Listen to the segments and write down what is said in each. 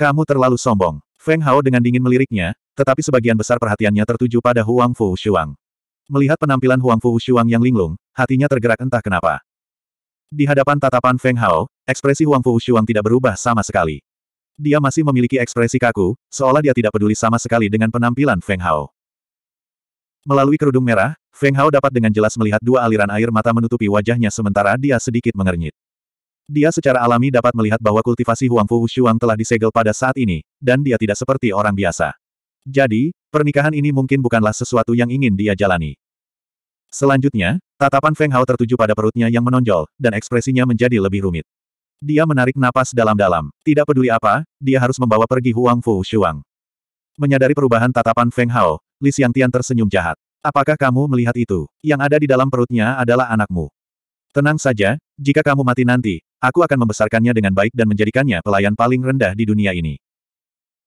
Kamu terlalu sombong. Feng Hao dengan dingin meliriknya, tetapi sebagian besar perhatiannya tertuju pada Huang Fu Shuang. Melihat penampilan Huang Fu Shuang yang linglung, hatinya tergerak entah kenapa. Di hadapan tatapan Feng Hao, ekspresi Huang Fu Shuang tidak berubah sama sekali. Dia masih memiliki ekspresi kaku, seolah dia tidak peduli sama sekali dengan penampilan Feng Hao. Melalui kerudung merah, Feng Hao dapat dengan jelas melihat dua aliran air mata menutupi wajahnya sementara dia sedikit mengernyit. Dia secara alami dapat melihat bahwa kultivasi Huang Fu Shuang telah disegel pada saat ini, dan dia tidak seperti orang biasa. Jadi, pernikahan ini mungkin bukanlah sesuatu yang ingin dia jalani. Selanjutnya, tatapan Feng Hao tertuju pada perutnya yang menonjol, dan ekspresinya menjadi lebih rumit. Dia menarik napas dalam-dalam. Tidak peduli apa, dia harus membawa pergi Huang Fu Shuang. Menyadari perubahan tatapan Feng Hao, Li Xiangtian tersenyum jahat. Apakah kamu melihat itu? Yang ada di dalam perutnya adalah anakmu. Tenang saja, jika kamu mati nanti, aku akan membesarkannya dengan baik dan menjadikannya pelayan paling rendah di dunia ini.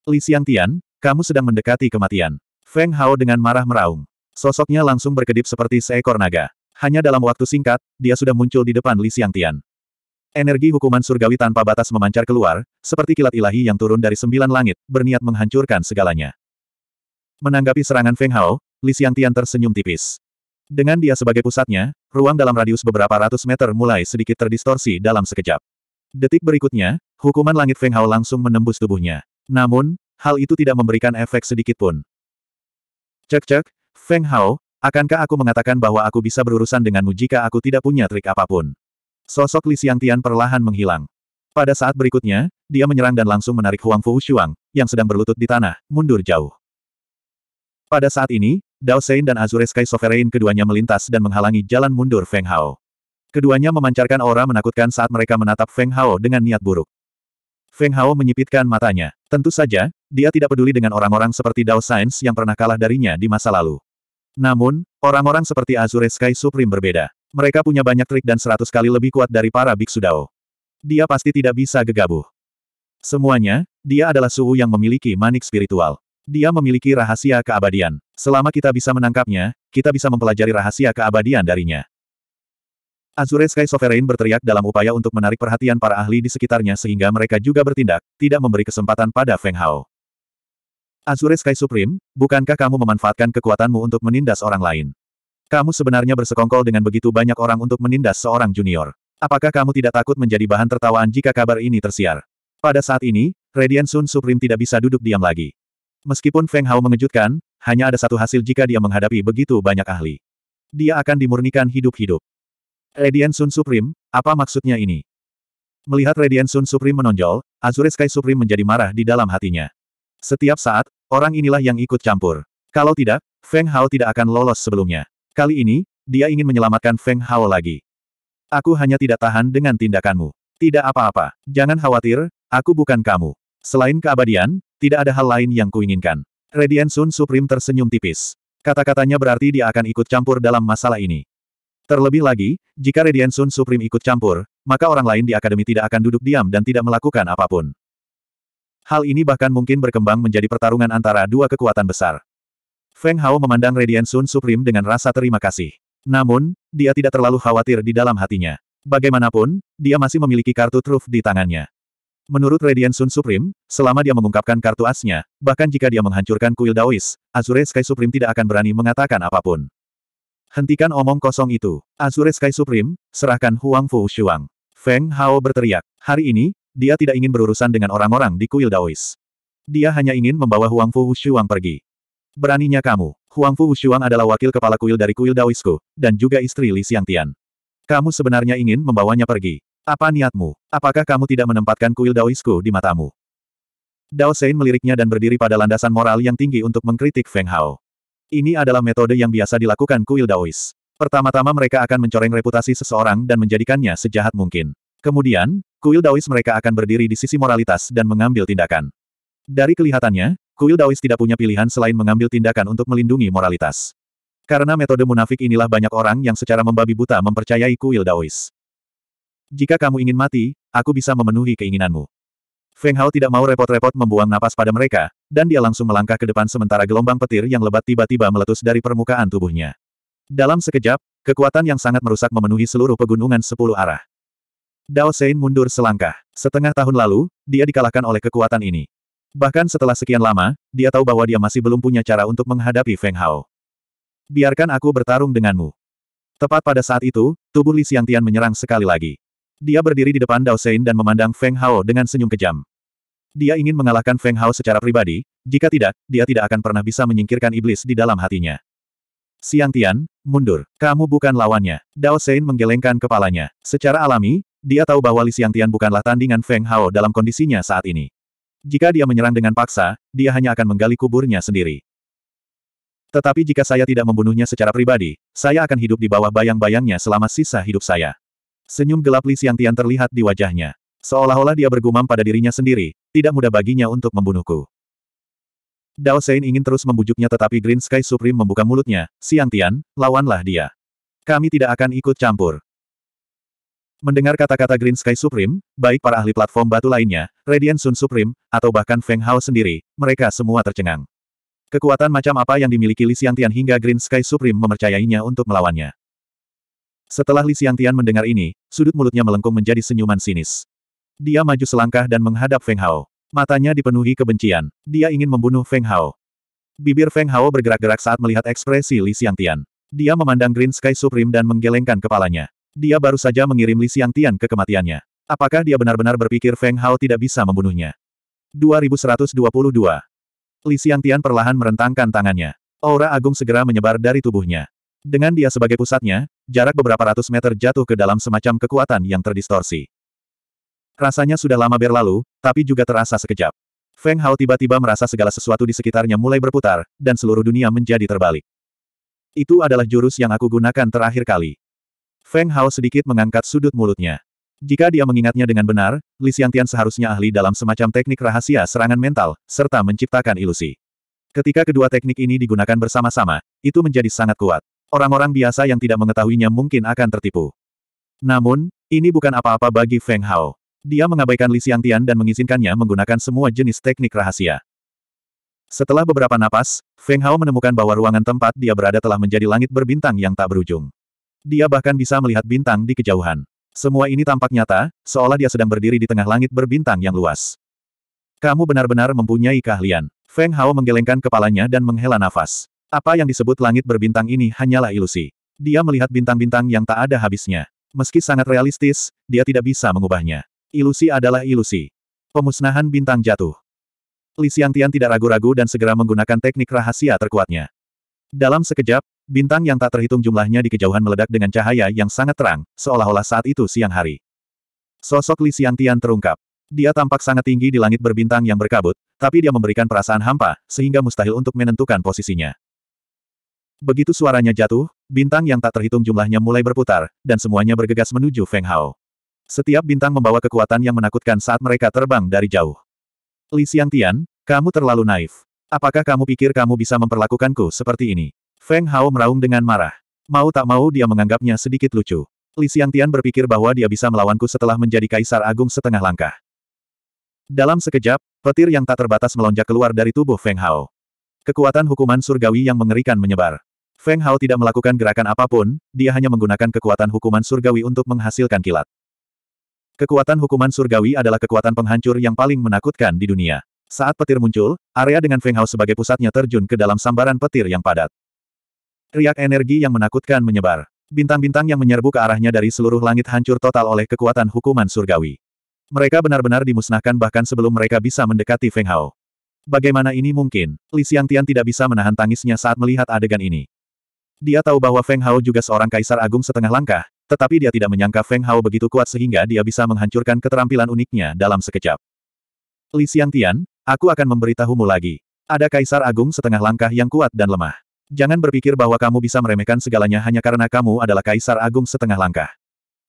Li Tian, kamu sedang mendekati kematian. Feng Hao dengan marah meraung. Sosoknya langsung berkedip seperti seekor naga. Hanya dalam waktu singkat, dia sudah muncul di depan Li Tian. Energi hukuman surgawi tanpa batas memancar keluar, seperti kilat ilahi yang turun dari sembilan langit, berniat menghancurkan segalanya. Menanggapi serangan Feng Hao, Li Tian tersenyum tipis. Dengan dia sebagai pusatnya, ruang dalam radius beberapa ratus meter mulai sedikit terdistorsi dalam sekejap. Detik berikutnya, hukuman langit Feng Hao langsung menembus tubuhnya. Namun, hal itu tidak memberikan efek sedikit pun. Cek-cek, Feng Hao, akankah aku mengatakan bahwa aku bisa berurusan denganmu jika aku tidak punya trik apapun? Sosok Li Tian perlahan menghilang. Pada saat berikutnya, dia menyerang dan langsung menarik Huang Fu Shuang, yang sedang berlutut di tanah, mundur jauh. Pada saat ini, Dao Sein dan Azure Sky Sovereign keduanya melintas dan menghalangi jalan mundur Feng Hao. Keduanya memancarkan aura menakutkan saat mereka menatap Feng Hao dengan niat buruk. Feng Hao menyipitkan matanya. Tentu saja, dia tidak peduli dengan orang-orang seperti Dao Sains yang pernah kalah darinya di masa lalu. Namun, orang-orang seperti Azure Sky Supreme berbeda. Mereka punya banyak trik dan seratus kali lebih kuat dari para Biksu Dao. Dia pasti tidak bisa gegabah. Semuanya, dia adalah suhu yang memiliki manik spiritual. Dia memiliki rahasia keabadian. Selama kita bisa menangkapnya, kita bisa mempelajari rahasia keabadian darinya. Azure Sky Sovereign berteriak dalam upaya untuk menarik perhatian para ahli di sekitarnya sehingga mereka juga bertindak, tidak memberi kesempatan pada Feng Hao. Azure Sky Supreme, bukankah kamu memanfaatkan kekuatanmu untuk menindas orang lain? Kamu sebenarnya bersekongkol dengan begitu banyak orang untuk menindas seorang junior. Apakah kamu tidak takut menjadi bahan tertawaan jika kabar ini tersiar? Pada saat ini, Radiant Sun Supreme tidak bisa duduk diam lagi. Meskipun Feng Hao mengejutkan, hanya ada satu hasil jika dia menghadapi begitu banyak ahli. Dia akan dimurnikan hidup-hidup. Radiant Sun Supreme, apa maksudnya ini? Melihat Radiant Sun Supreme menonjol, Azure Sky Supreme menjadi marah di dalam hatinya. Setiap saat, orang inilah yang ikut campur. Kalau tidak, Feng Hao tidak akan lolos sebelumnya. Kali ini, dia ingin menyelamatkan Feng Hao lagi. Aku hanya tidak tahan dengan tindakanmu. Tidak apa-apa. Jangan khawatir, aku bukan kamu. Selain keabadian, tidak ada hal lain yang kuinginkan. Radiant Sun Supreme tersenyum tipis. Kata-katanya berarti dia akan ikut campur dalam masalah ini. Terlebih lagi, jika Radiant Sun Supreme ikut campur, maka orang lain di akademi tidak akan duduk diam dan tidak melakukan apapun. Hal ini bahkan mungkin berkembang menjadi pertarungan antara dua kekuatan besar. Feng Hao memandang Radiant Sun Supreme dengan rasa terima kasih. Namun, dia tidak terlalu khawatir di dalam hatinya. Bagaimanapun, dia masih memiliki kartu truf di tangannya. Menurut Radiant Sun Supreme, selama dia mengungkapkan kartu asnya, bahkan jika dia menghancurkan kuil Daois, Azure Sky Supreme tidak akan berani mengatakan apapun. Hentikan omong kosong itu. Azure Sky Supreme, serahkan Huang Fu Shuang. Feng Hao berteriak. Hari ini, dia tidak ingin berurusan dengan orang-orang di kuil Daois. Dia hanya ingin membawa Huang Fu Shuang pergi. Beraninya kamu. Huang Fu Shuang adalah wakil kepala kuil dari kuil Daoisku, dan juga istri Li Xiangtian. Kamu sebenarnya ingin membawanya pergi. Apa niatmu? Apakah kamu tidak menempatkan kuil Daoisku di matamu? Dao Sein meliriknya dan berdiri pada landasan moral yang tinggi untuk mengkritik Feng Hao. Ini adalah metode yang biasa dilakukan kuil Daois. Pertama-tama mereka akan mencoreng reputasi seseorang dan menjadikannya sejahat mungkin. Kemudian, kuil Daois mereka akan berdiri di sisi moralitas dan mengambil tindakan. Dari kelihatannya, kuil Daois tidak punya pilihan selain mengambil tindakan untuk melindungi moralitas. Karena metode munafik inilah banyak orang yang secara membabi buta mempercayai kuil Daois. Jika kamu ingin mati, aku bisa memenuhi keinginanmu. Feng Hao tidak mau repot-repot membuang napas pada mereka, dan dia langsung melangkah ke depan sementara gelombang petir yang lebat tiba-tiba meletus dari permukaan tubuhnya. Dalam sekejap, kekuatan yang sangat merusak memenuhi seluruh pegunungan sepuluh arah. Dao Sein mundur selangkah. Setengah tahun lalu, dia dikalahkan oleh kekuatan ini. Bahkan setelah sekian lama, dia tahu bahwa dia masih belum punya cara untuk menghadapi Feng Hao. Biarkan aku bertarung denganmu. Tepat pada saat itu, tubuh Li Xiangtian menyerang sekali lagi. Dia berdiri di depan Dao Sein dan memandang Feng Hao dengan senyum kejam. Dia ingin mengalahkan Feng Hao secara pribadi, jika tidak, dia tidak akan pernah bisa menyingkirkan iblis di dalam hatinya. Siang Tian, mundur. Kamu bukan lawannya. Dao Sein menggelengkan kepalanya. Secara alami, dia tahu bahwa Li Siang Tian bukanlah tandingan Feng Hao dalam kondisinya saat ini. Jika dia menyerang dengan paksa, dia hanya akan menggali kuburnya sendiri. Tetapi jika saya tidak membunuhnya secara pribadi, saya akan hidup di bawah bayang-bayangnya selama sisa hidup saya. Senyum gelap Li Xiangtian terlihat di wajahnya. Seolah-olah dia bergumam pada dirinya sendiri, tidak mudah baginya untuk membunuhku. Dao Sein ingin terus membujuknya tetapi Green Sky Supreme membuka mulutnya, Siang Tian, lawanlah dia. Kami tidak akan ikut campur. Mendengar kata-kata Green Sky Supreme, baik para ahli platform batu lainnya, Radiant Sun Supreme, atau bahkan Feng Hao sendiri, mereka semua tercengang. Kekuatan macam apa yang dimiliki Li Xiangtian hingga Green Sky Supreme memercayainya untuk melawannya. Setelah Li Xiangtian mendengar ini, sudut mulutnya melengkung menjadi senyuman sinis. Dia maju selangkah dan menghadap Feng Hao. Matanya dipenuhi kebencian. Dia ingin membunuh Feng Hao. Bibir Feng Hao bergerak-gerak saat melihat ekspresi Li Xiangtian. Dia memandang Green Sky Supreme dan menggelengkan kepalanya. Dia baru saja mengirim Li Xiangtian ke kematiannya. Apakah dia benar-benar berpikir Feng Hao tidak bisa membunuhnya? 2122 Li Xiangtian perlahan merentangkan tangannya. Aura agung segera menyebar dari tubuhnya. Dengan dia sebagai pusatnya, jarak beberapa ratus meter jatuh ke dalam semacam kekuatan yang terdistorsi. Rasanya sudah lama berlalu, tapi juga terasa sekejap. Feng Hao tiba-tiba merasa segala sesuatu di sekitarnya mulai berputar, dan seluruh dunia menjadi terbalik. Itu adalah jurus yang aku gunakan terakhir kali. Feng Hao sedikit mengangkat sudut mulutnya. Jika dia mengingatnya dengan benar, Li Xiangtian seharusnya ahli dalam semacam teknik rahasia serangan mental, serta menciptakan ilusi. Ketika kedua teknik ini digunakan bersama-sama, itu menjadi sangat kuat orang-orang biasa yang tidak mengetahuinya mungkin akan tertipu. Namun, ini bukan apa-apa bagi Feng Hao. Dia mengabaikan Li Xiangtian dan mengizinkannya menggunakan semua jenis teknik rahasia. Setelah beberapa napas, Feng Hao menemukan bahwa ruangan tempat dia berada telah menjadi langit berbintang yang tak berujung. Dia bahkan bisa melihat bintang di kejauhan. Semua ini tampak nyata, seolah dia sedang berdiri di tengah langit berbintang yang luas. Kamu benar-benar mempunyai keahlian. Feng Hao menggelengkan kepalanya dan menghela nafas. Apa yang disebut langit berbintang ini hanyalah ilusi. Dia melihat bintang-bintang yang tak ada habisnya. Meski sangat realistis, dia tidak bisa mengubahnya. Ilusi adalah ilusi. Pemusnahan bintang jatuh. Li Xiangtian tidak ragu-ragu dan segera menggunakan teknik rahasia terkuatnya. Dalam sekejap, bintang yang tak terhitung jumlahnya di kejauhan meledak dengan cahaya yang sangat terang, seolah-olah saat itu siang hari. Sosok Li Xiangtian terungkap. Dia tampak sangat tinggi di langit berbintang yang berkabut, tapi dia memberikan perasaan hampa, sehingga mustahil untuk menentukan posisinya. Begitu suaranya jatuh, bintang yang tak terhitung jumlahnya mulai berputar, dan semuanya bergegas menuju Feng Hao. Setiap bintang membawa kekuatan yang menakutkan saat mereka terbang dari jauh. Li Xiangtian, kamu terlalu naif. Apakah kamu pikir kamu bisa memperlakukanku seperti ini? Feng Hao meraung dengan marah. Mau tak mau dia menganggapnya sedikit lucu. Li Xiangtian berpikir bahwa dia bisa melawanku setelah menjadi kaisar agung setengah langkah. Dalam sekejap, petir yang tak terbatas melonjak keluar dari tubuh Feng Hao. Kekuatan hukuman surgawi yang mengerikan menyebar. Feng Hao tidak melakukan gerakan apapun, dia hanya menggunakan kekuatan hukuman surgawi untuk menghasilkan kilat. Kekuatan hukuman surgawi adalah kekuatan penghancur yang paling menakutkan di dunia. Saat petir muncul, area dengan Feng Hao sebagai pusatnya terjun ke dalam sambaran petir yang padat. Riak energi yang menakutkan menyebar. Bintang-bintang yang menyerbu ke arahnya dari seluruh langit hancur total oleh kekuatan hukuman surgawi. Mereka benar-benar dimusnahkan bahkan sebelum mereka bisa mendekati Feng Hao. Bagaimana ini mungkin? Li Tian tidak bisa menahan tangisnya saat melihat adegan ini. Dia tahu bahwa Feng Hao juga seorang kaisar agung setengah langkah, tetapi dia tidak menyangka Feng Hao begitu kuat sehingga dia bisa menghancurkan keterampilan uniknya dalam sekejap. Li Xiantian, aku akan memberitahumu lagi. Ada kaisar agung setengah langkah yang kuat dan lemah. Jangan berpikir bahwa kamu bisa meremehkan segalanya hanya karena kamu adalah kaisar agung setengah langkah.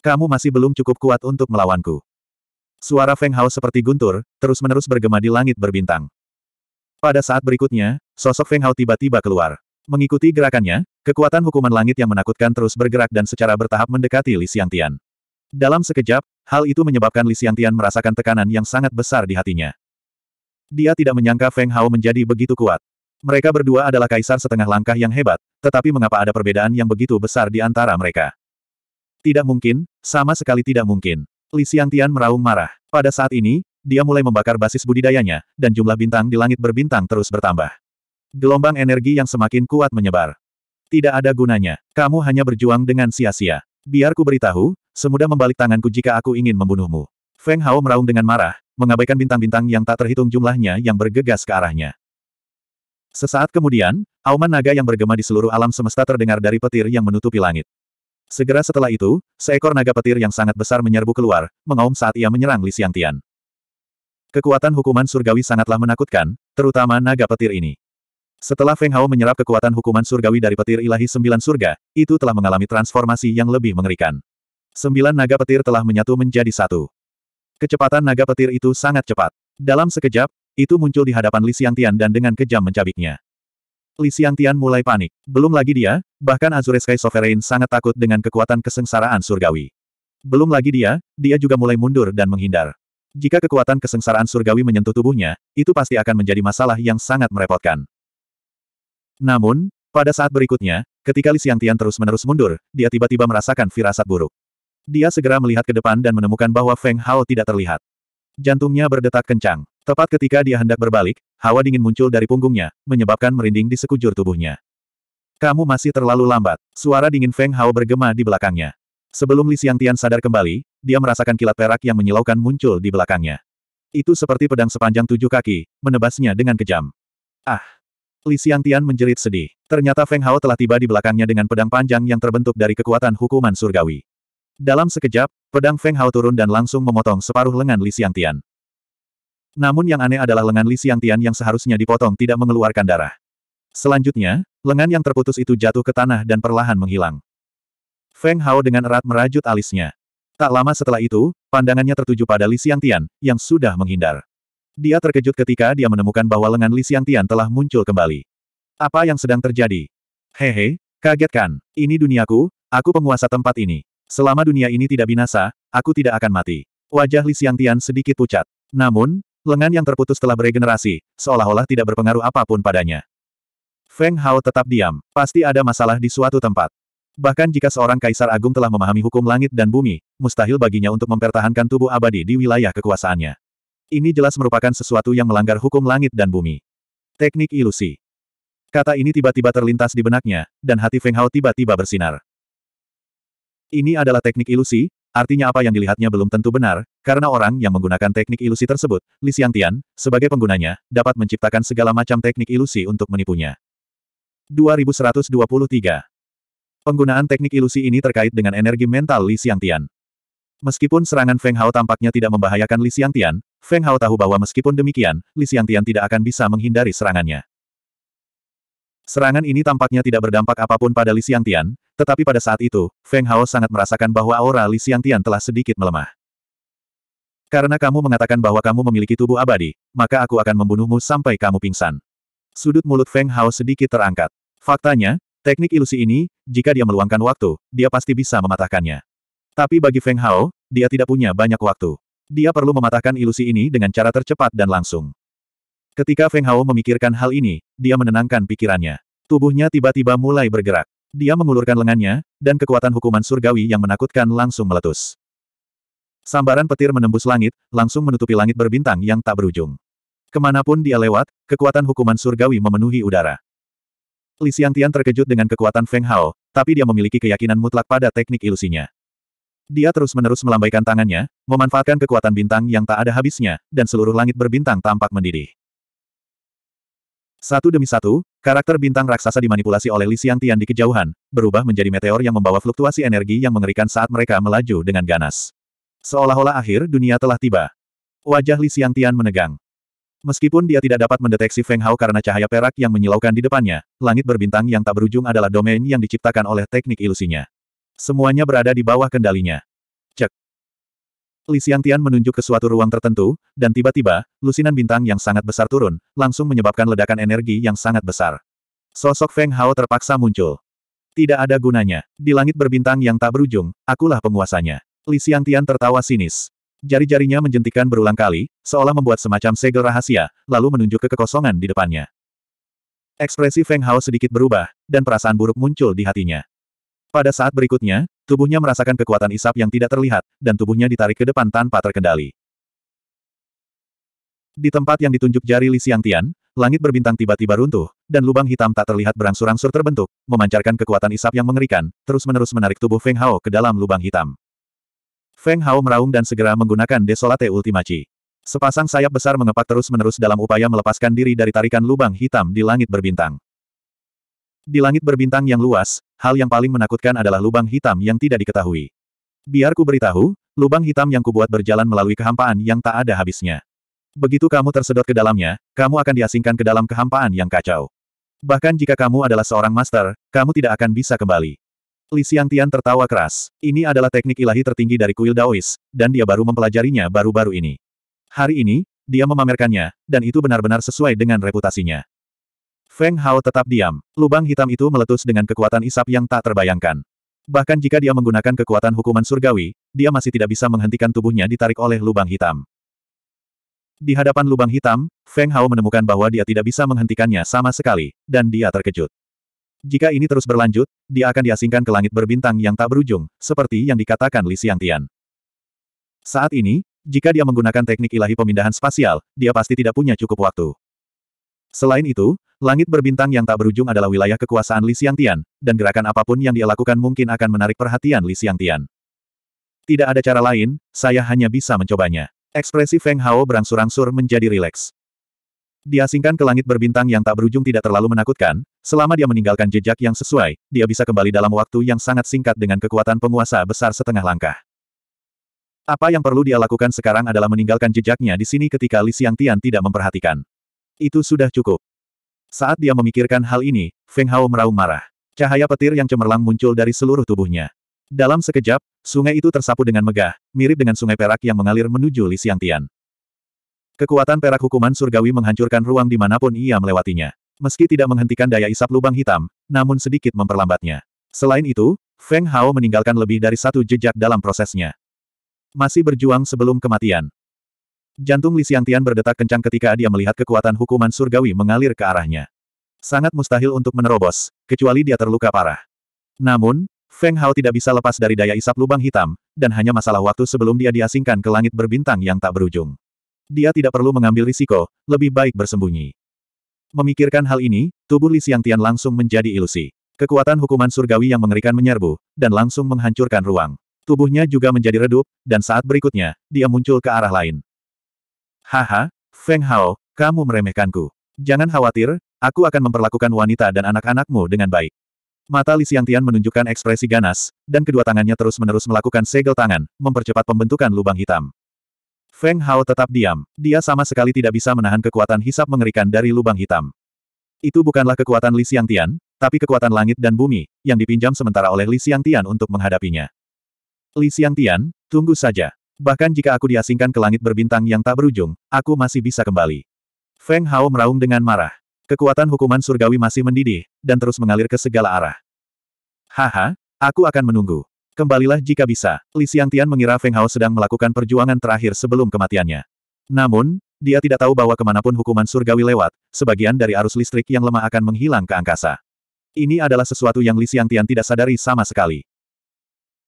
Kamu masih belum cukup kuat untuk melawanku. Suara Feng Hao seperti guntur, terus-menerus bergema di langit berbintang. Pada saat berikutnya, sosok Feng Hao tiba-tiba keluar. Mengikuti gerakannya, Kekuatan hukuman langit yang menakutkan terus bergerak dan secara bertahap mendekati Li Xiangtian. Dalam sekejap, hal itu menyebabkan Li Xiangtian merasakan tekanan yang sangat besar di hatinya. Dia tidak menyangka Feng Hao menjadi begitu kuat. Mereka berdua adalah kaisar setengah langkah yang hebat, tetapi mengapa ada perbedaan yang begitu besar di antara mereka? Tidak mungkin, sama sekali tidak mungkin. Li Xiangtian meraung marah. Pada saat ini, dia mulai membakar basis budidayanya, dan jumlah bintang di langit berbintang terus bertambah. Gelombang energi yang semakin kuat menyebar. Tidak ada gunanya. Kamu hanya berjuang dengan sia-sia. Biar ku beritahu, semudah membalik tanganku jika aku ingin membunuhmu. Feng Hao meraung dengan marah, mengabaikan bintang-bintang yang tak terhitung jumlahnya yang bergegas ke arahnya. Sesaat kemudian, auman naga yang bergema di seluruh alam semesta terdengar dari petir yang menutupi langit. Segera setelah itu, seekor naga petir yang sangat besar menyerbu keluar, mengaum saat ia menyerang Li Xiangtian. Kekuatan hukuman surgawi sangatlah menakutkan, terutama naga petir ini. Setelah Feng Hao menyerap kekuatan hukuman surgawi dari petir ilahi sembilan surga, itu telah mengalami transformasi yang lebih mengerikan. Sembilan naga petir telah menyatu menjadi satu. Kecepatan naga petir itu sangat cepat. Dalam sekejap, itu muncul di hadapan Li Tian dan dengan kejam mencabiknya. Li Tian mulai panik. Belum lagi dia, bahkan Azure Sky Sovereign sangat takut dengan kekuatan kesengsaraan surgawi. Belum lagi dia, dia juga mulai mundur dan menghindar. Jika kekuatan kesengsaraan surgawi menyentuh tubuhnya, itu pasti akan menjadi masalah yang sangat merepotkan. Namun, pada saat berikutnya, ketika Li Xiangtian terus-menerus mundur, dia tiba-tiba merasakan firasat buruk. Dia segera melihat ke depan dan menemukan bahwa Feng Hao tidak terlihat. Jantungnya berdetak kencang. Tepat ketika dia hendak berbalik, hawa dingin muncul dari punggungnya, menyebabkan merinding di sekujur tubuhnya. Kamu masih terlalu lambat. Suara dingin Feng Hao bergema di belakangnya. Sebelum Li Xiangtian sadar kembali, dia merasakan kilat perak yang menyilaukan muncul di belakangnya. Itu seperti pedang sepanjang tujuh kaki, menebasnya dengan kejam. Ah! Li Xiangtian menjerit sedih. Ternyata Feng Hao telah tiba di belakangnya dengan pedang panjang yang terbentuk dari kekuatan hukuman surgawi. Dalam sekejap, pedang Feng Hao turun dan langsung memotong separuh lengan Li Xiangtian. Namun yang aneh adalah lengan Li Xiangtian yang seharusnya dipotong tidak mengeluarkan darah. Selanjutnya, lengan yang terputus itu jatuh ke tanah dan perlahan menghilang. Feng Hao dengan erat merajut alisnya. Tak lama setelah itu, pandangannya tertuju pada Li Xiangtian, yang sudah menghindar. Dia terkejut ketika dia menemukan bahwa lengan Li Tian telah muncul kembali. Apa yang sedang terjadi? Hehe, kaget kan? Ini duniaku, aku penguasa tempat ini. Selama dunia ini tidak binasa, aku tidak akan mati. Wajah Li Tian sedikit pucat. Namun, lengan yang terputus telah beregenerasi, seolah-olah tidak berpengaruh apapun padanya. Feng Hao tetap diam, pasti ada masalah di suatu tempat. Bahkan jika seorang kaisar agung telah memahami hukum langit dan bumi, mustahil baginya untuk mempertahankan tubuh abadi di wilayah kekuasaannya. Ini jelas merupakan sesuatu yang melanggar hukum langit dan bumi. Teknik ilusi. Kata ini tiba-tiba terlintas di benaknya, dan hati Feng Hao tiba-tiba bersinar. Ini adalah teknik ilusi, artinya apa yang dilihatnya belum tentu benar, karena orang yang menggunakan teknik ilusi tersebut, Li Xiangtian, sebagai penggunanya, dapat menciptakan segala macam teknik ilusi untuk menipunya. 2123. Penggunaan teknik ilusi ini terkait dengan energi mental Li Xiangtian. Meskipun serangan Feng Hao tampaknya tidak membahayakan Li Xiangtian, Feng Hao tahu bahwa meskipun demikian, Li Xiangtian tidak akan bisa menghindari serangannya. Serangan ini tampaknya tidak berdampak apapun pada Li Xiangtian, tetapi pada saat itu, Feng Hao sangat merasakan bahwa aura Li Xiangtian telah sedikit melemah. Karena kamu mengatakan bahwa kamu memiliki tubuh abadi, maka aku akan membunuhmu sampai kamu pingsan. Sudut mulut Feng Hao sedikit terangkat. Faktanya, teknik ilusi ini, jika dia meluangkan waktu, dia pasti bisa mematahkannya. Tapi bagi Feng Hao, dia tidak punya banyak waktu. Dia perlu mematahkan ilusi ini dengan cara tercepat dan langsung. Ketika Feng Hao memikirkan hal ini, dia menenangkan pikirannya. Tubuhnya tiba-tiba mulai bergerak. Dia mengulurkan lengannya, dan kekuatan hukuman surgawi yang menakutkan langsung meletus. Sambaran petir menembus langit, langsung menutupi langit berbintang yang tak berujung. Kemanapun dia lewat, kekuatan hukuman surgawi memenuhi udara. Li Xiangtian terkejut dengan kekuatan Feng Hao, tapi dia memiliki keyakinan mutlak pada teknik ilusinya. Dia terus-menerus melambaikan tangannya, memanfaatkan kekuatan bintang yang tak ada habisnya, dan seluruh langit berbintang tampak mendidih. Satu demi satu, karakter bintang raksasa dimanipulasi oleh Li Tian di kejauhan, berubah menjadi meteor yang membawa fluktuasi energi yang mengerikan saat mereka melaju dengan ganas. Seolah-olah akhir dunia telah tiba. Wajah Li Tian menegang. Meskipun dia tidak dapat mendeteksi Feng Hao karena cahaya perak yang menyilaukan di depannya, langit berbintang yang tak berujung adalah domain yang diciptakan oleh teknik ilusinya. Semuanya berada di bawah kendalinya. Cek. Li Xiangtian menunjuk ke suatu ruang tertentu, dan tiba-tiba, lusinan bintang yang sangat besar turun, langsung menyebabkan ledakan energi yang sangat besar. Sosok Feng Hao terpaksa muncul. Tidak ada gunanya. Di langit berbintang yang tak berujung, akulah penguasanya. Li Xiangtian tertawa sinis. Jari-jarinya menjentikan berulang kali, seolah membuat semacam segel rahasia, lalu menunjuk ke kekosongan di depannya. Ekspresi Feng Hao sedikit berubah, dan perasaan buruk muncul di hatinya. Pada saat berikutnya, tubuhnya merasakan kekuatan isap yang tidak terlihat, dan tubuhnya ditarik ke depan tanpa terkendali. Di tempat yang ditunjuk jari Li Xiangtian, langit berbintang tiba-tiba runtuh, dan lubang hitam tak terlihat berangsur-angsur terbentuk, memancarkan kekuatan isap yang mengerikan, terus-menerus menarik tubuh Feng Hao ke dalam lubang hitam. Feng Hao meraung dan segera menggunakan Desolate Ultimaci. Sepasang sayap besar mengepak terus-menerus dalam upaya melepaskan diri dari tarikan lubang hitam di langit berbintang. Di langit berbintang yang luas, hal yang paling menakutkan adalah lubang hitam yang tidak diketahui. Biar ku beritahu, lubang hitam yang kubuat berjalan melalui kehampaan yang tak ada habisnya. Begitu kamu tersedot ke dalamnya, kamu akan diasingkan ke dalam kehampaan yang kacau. Bahkan jika kamu adalah seorang master, kamu tidak akan bisa kembali. Li Xiangtian tertawa keras. Ini adalah teknik ilahi tertinggi dari kuil Daois, dan dia baru mempelajarinya baru-baru ini. Hari ini, dia memamerkannya, dan itu benar-benar sesuai dengan reputasinya. Feng Hao tetap diam. Lubang hitam itu meletus dengan kekuatan isap yang tak terbayangkan. Bahkan jika dia menggunakan kekuatan hukuman surgawi, dia masih tidak bisa menghentikan tubuhnya ditarik oleh lubang hitam. Di hadapan lubang hitam, Feng Hao menemukan bahwa dia tidak bisa menghentikannya sama sekali, dan dia terkejut. Jika ini terus berlanjut, dia akan diasingkan ke langit berbintang yang tak berujung, seperti yang dikatakan Li Tian. Saat ini, jika dia menggunakan teknik ilahi pemindahan spasial, dia pasti tidak punya cukup waktu. Selain itu, langit berbintang yang tak berujung adalah wilayah kekuasaan Li Tian, dan gerakan apapun yang dia lakukan mungkin akan menarik perhatian Li Tian. Tidak ada cara lain, saya hanya bisa mencobanya. Ekspresi Feng Hao berangsur-angsur menjadi rileks. Diasingkan ke langit berbintang yang tak berujung tidak terlalu menakutkan, selama dia meninggalkan jejak yang sesuai, dia bisa kembali dalam waktu yang sangat singkat dengan kekuatan penguasa besar setengah langkah. Apa yang perlu dia lakukan sekarang adalah meninggalkan jejaknya di sini ketika Li Tian tidak memperhatikan. Itu sudah cukup. Saat dia memikirkan hal ini, Feng Hao meraung marah. Cahaya petir yang cemerlang muncul dari seluruh tubuhnya. Dalam sekejap, sungai itu tersapu dengan megah, mirip dengan sungai perak yang mengalir menuju Li Xiangtian. Kekuatan perak hukuman surgawi menghancurkan ruang dimanapun ia melewatinya. Meski tidak menghentikan daya isap lubang hitam, namun sedikit memperlambatnya. Selain itu, Feng Hao meninggalkan lebih dari satu jejak dalam prosesnya. Masih berjuang sebelum kematian. Jantung Li Xiangtian berdetak kencang ketika dia melihat kekuatan hukuman surgawi mengalir ke arahnya. Sangat mustahil untuk menerobos, kecuali dia terluka parah. Namun, Feng Hao tidak bisa lepas dari daya isap lubang hitam, dan hanya masalah waktu sebelum dia diasingkan ke langit berbintang yang tak berujung. Dia tidak perlu mengambil risiko, lebih baik bersembunyi. Memikirkan hal ini, tubuh Li Xiangtian langsung menjadi ilusi. Kekuatan hukuman surgawi yang mengerikan menyerbu, dan langsung menghancurkan ruang. Tubuhnya juga menjadi redup, dan saat berikutnya, dia muncul ke arah lain. Haha, Feng Hao, kamu meremehkanku. Jangan khawatir, aku akan memperlakukan wanita dan anak-anakmu dengan baik. Mata Li Tian menunjukkan ekspresi ganas, dan kedua tangannya terus-menerus melakukan segel tangan, mempercepat pembentukan lubang hitam. Feng Hao tetap diam. Dia sama sekali tidak bisa menahan kekuatan hisap mengerikan dari lubang hitam. Itu bukanlah kekuatan Li Tian, tapi kekuatan langit dan bumi, yang dipinjam sementara oleh Li Tian untuk menghadapinya. Li Tian, tunggu saja. Bahkan jika aku diasingkan ke langit berbintang yang tak berujung, aku masih bisa kembali. Feng Hao meraung dengan marah. Kekuatan hukuman surgawi masih mendidih, dan terus mengalir ke segala arah. Haha, aku akan menunggu. Kembalilah jika bisa. Li Tian mengira Feng Hao sedang melakukan perjuangan terakhir sebelum kematiannya. Namun, dia tidak tahu bahwa kemanapun hukuman surgawi lewat, sebagian dari arus listrik yang lemah akan menghilang ke angkasa. Ini adalah sesuatu yang Li Tian tidak sadari sama sekali.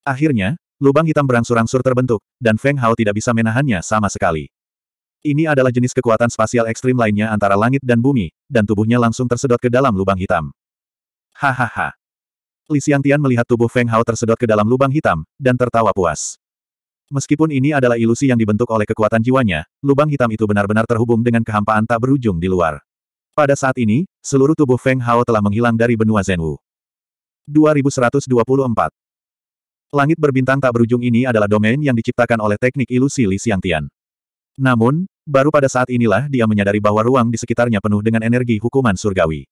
Akhirnya, Lubang hitam berangsur-angsur terbentuk, dan Feng Hao tidak bisa menahannya sama sekali. Ini adalah jenis kekuatan spasial ekstrim lainnya antara langit dan bumi, dan tubuhnya langsung tersedot ke dalam lubang hitam. Hahaha. Li Xiangtian melihat tubuh Feng Hao tersedot ke dalam lubang hitam, dan tertawa puas. Meskipun ini adalah ilusi yang dibentuk oleh kekuatan jiwanya, lubang hitam itu benar-benar terhubung dengan kehampaan tak berujung di luar. Pada saat ini, seluruh tubuh Feng Hao telah menghilang dari benua Zhenwu. 2124 Langit berbintang tak berujung ini adalah domain yang diciptakan oleh teknik ilusi Li Xiangtian. Namun, baru pada saat inilah dia menyadari bahwa ruang di sekitarnya penuh dengan energi hukuman surgawi.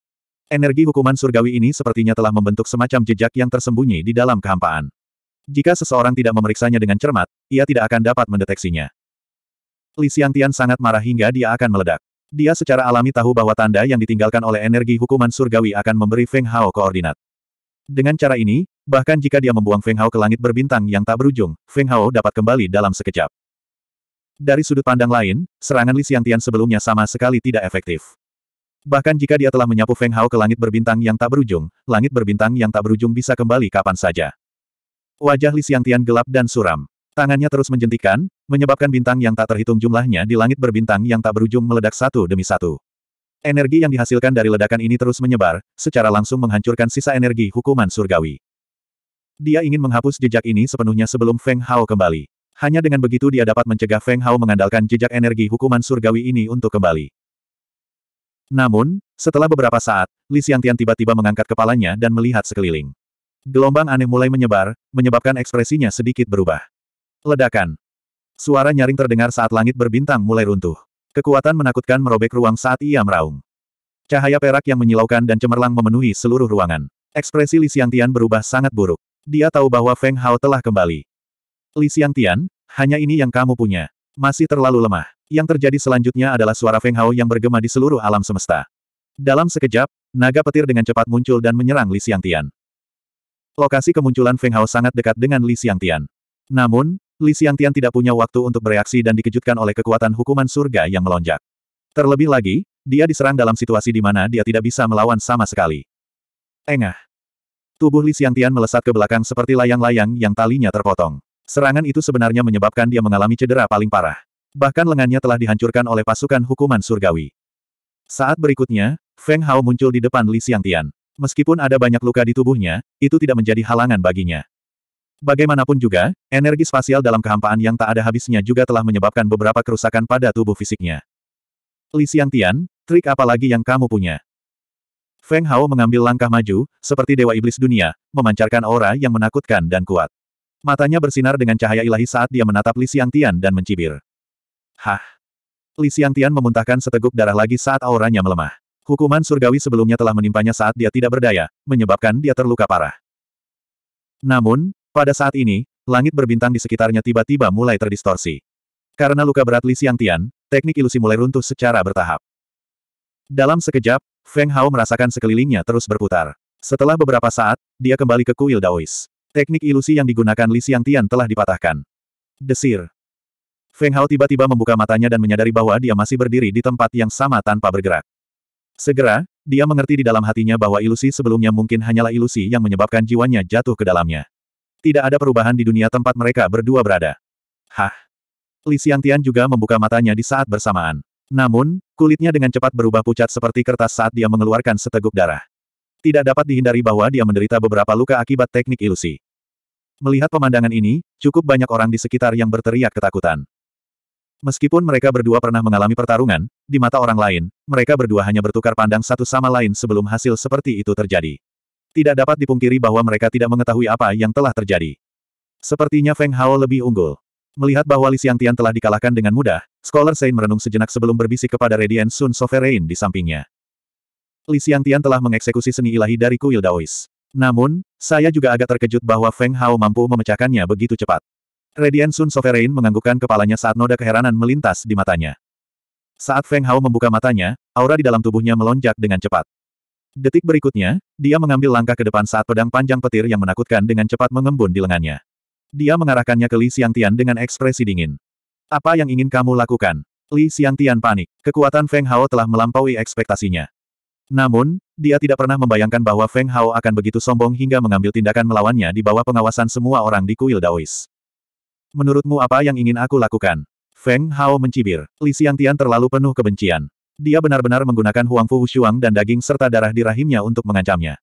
Energi hukuman surgawi ini sepertinya telah membentuk semacam jejak yang tersembunyi di dalam kehampaan. Jika seseorang tidak memeriksanya dengan cermat, ia tidak akan dapat mendeteksinya. Li Xiangtian sangat marah hingga dia akan meledak. Dia secara alami tahu bahwa tanda yang ditinggalkan oleh energi hukuman surgawi akan memberi Feng Hao koordinat. Dengan cara ini, Bahkan jika dia membuang Feng Hao ke langit berbintang yang tak berujung, Feng Hao dapat kembali dalam sekejap. Dari sudut pandang lain, serangan Li Xiangtian sebelumnya sama sekali tidak efektif. Bahkan jika dia telah menyapu Feng Hao ke langit berbintang yang tak berujung, langit berbintang yang tak berujung bisa kembali kapan saja. Wajah Li Xiangtian gelap dan suram. Tangannya terus menjentikan, menyebabkan bintang yang tak terhitung jumlahnya di langit berbintang yang tak berujung meledak satu demi satu. Energi yang dihasilkan dari ledakan ini terus menyebar, secara langsung menghancurkan sisa energi hukuman surgawi. Dia ingin menghapus jejak ini sepenuhnya sebelum Feng Hao kembali. Hanya dengan begitu dia dapat mencegah Feng Hao mengandalkan jejak energi hukuman surgawi ini untuk kembali. Namun, setelah beberapa saat, Li Xiangtian tiba-tiba mengangkat kepalanya dan melihat sekeliling. Gelombang aneh mulai menyebar, menyebabkan ekspresinya sedikit berubah. Ledakan. Suara nyaring terdengar saat langit berbintang mulai runtuh. Kekuatan menakutkan merobek ruang saat ia meraung. Cahaya perak yang menyilaukan dan cemerlang memenuhi seluruh ruangan. Ekspresi Li Xiangtian berubah sangat buruk. Dia tahu bahwa Feng Hao telah kembali. Li Tian, hanya ini yang kamu punya. Masih terlalu lemah. Yang terjadi selanjutnya adalah suara Feng Hao yang bergema di seluruh alam semesta. Dalam sekejap, naga petir dengan cepat muncul dan menyerang Li Tian. Lokasi kemunculan Feng Hao sangat dekat dengan Li Tian. Namun, Li Tian tidak punya waktu untuk bereaksi dan dikejutkan oleh kekuatan hukuman surga yang melonjak. Terlebih lagi, dia diserang dalam situasi di mana dia tidak bisa melawan sama sekali. Engah, Tubuh Li Xiangtian melesat ke belakang seperti layang-layang yang talinya terpotong. Serangan itu sebenarnya menyebabkan dia mengalami cedera paling parah. Bahkan lengannya telah dihancurkan oleh pasukan hukuman surgawi. Saat berikutnya, Feng Hao muncul di depan Li Xiangtian. Meskipun ada banyak luka di tubuhnya, itu tidak menjadi halangan baginya. Bagaimanapun juga, energi spasial dalam kehampaan yang tak ada habisnya juga telah menyebabkan beberapa kerusakan pada tubuh fisiknya. Li Xiangtian, trik apa lagi yang kamu punya? Feng Hao mengambil langkah maju, seperti dewa iblis dunia, memancarkan aura yang menakutkan dan kuat. Matanya bersinar dengan cahaya ilahi saat dia menatap Li Tian dan mencibir. Hah! Li Tian memuntahkan seteguk darah lagi saat auranya melemah. Hukuman surgawi sebelumnya telah menimpanya saat dia tidak berdaya, menyebabkan dia terluka parah. Namun, pada saat ini, langit berbintang di sekitarnya tiba-tiba mulai terdistorsi. Karena luka berat Li Tian, teknik ilusi mulai runtuh secara bertahap. Dalam sekejap, Feng Hao merasakan sekelilingnya terus berputar. Setelah beberapa saat, dia kembali ke kuil Daois. Teknik ilusi yang digunakan Li Xiang Tian telah dipatahkan. Desir. Feng Hao tiba-tiba membuka matanya dan menyadari bahwa dia masih berdiri di tempat yang sama tanpa bergerak. Segera, dia mengerti di dalam hatinya bahwa ilusi sebelumnya mungkin hanyalah ilusi yang menyebabkan jiwanya jatuh ke dalamnya. Tidak ada perubahan di dunia tempat mereka berdua berada. Hah? Li Xiang Tian juga membuka matanya di saat bersamaan. Namun, kulitnya dengan cepat berubah pucat seperti kertas saat dia mengeluarkan seteguk darah. Tidak dapat dihindari bahwa dia menderita beberapa luka akibat teknik ilusi. Melihat pemandangan ini, cukup banyak orang di sekitar yang berteriak ketakutan. Meskipun mereka berdua pernah mengalami pertarungan, di mata orang lain, mereka berdua hanya bertukar pandang satu sama lain sebelum hasil seperti itu terjadi. Tidak dapat dipungkiri bahwa mereka tidak mengetahui apa yang telah terjadi. Sepertinya Feng Hao lebih unggul. Melihat bahwa Li Xiangtian telah dikalahkan dengan mudah, Scholar Sein merenung sejenak sebelum berbisik kepada Radiant Sun Sovereign di sampingnya. Li Tian telah mengeksekusi seni ilahi dari kuil Daois. Namun, saya juga agak terkejut bahwa Feng Hao mampu memecahkannya begitu cepat. Radiant Sun Sovereign menganggukkan kepalanya saat noda keheranan melintas di matanya. Saat Feng Hao membuka matanya, aura di dalam tubuhnya melonjak dengan cepat. Detik berikutnya, dia mengambil langkah ke depan saat pedang panjang petir yang menakutkan dengan cepat mengembun di lengannya. Dia mengarahkannya ke Li Xiangtian dengan ekspresi dingin. Apa yang ingin kamu lakukan? Li Xiang Tian panik. Kekuatan Feng Hao telah melampaui ekspektasinya. Namun, dia tidak pernah membayangkan bahwa Feng Hao akan begitu sombong hingga mengambil tindakan melawannya di bawah pengawasan semua orang di kuil Daois. Menurutmu apa yang ingin aku lakukan? Feng Hao mencibir. Li Xiang Tian terlalu penuh kebencian. Dia benar-benar menggunakan Huang Fu Hushuang dan daging serta darah di rahimnya untuk mengancamnya.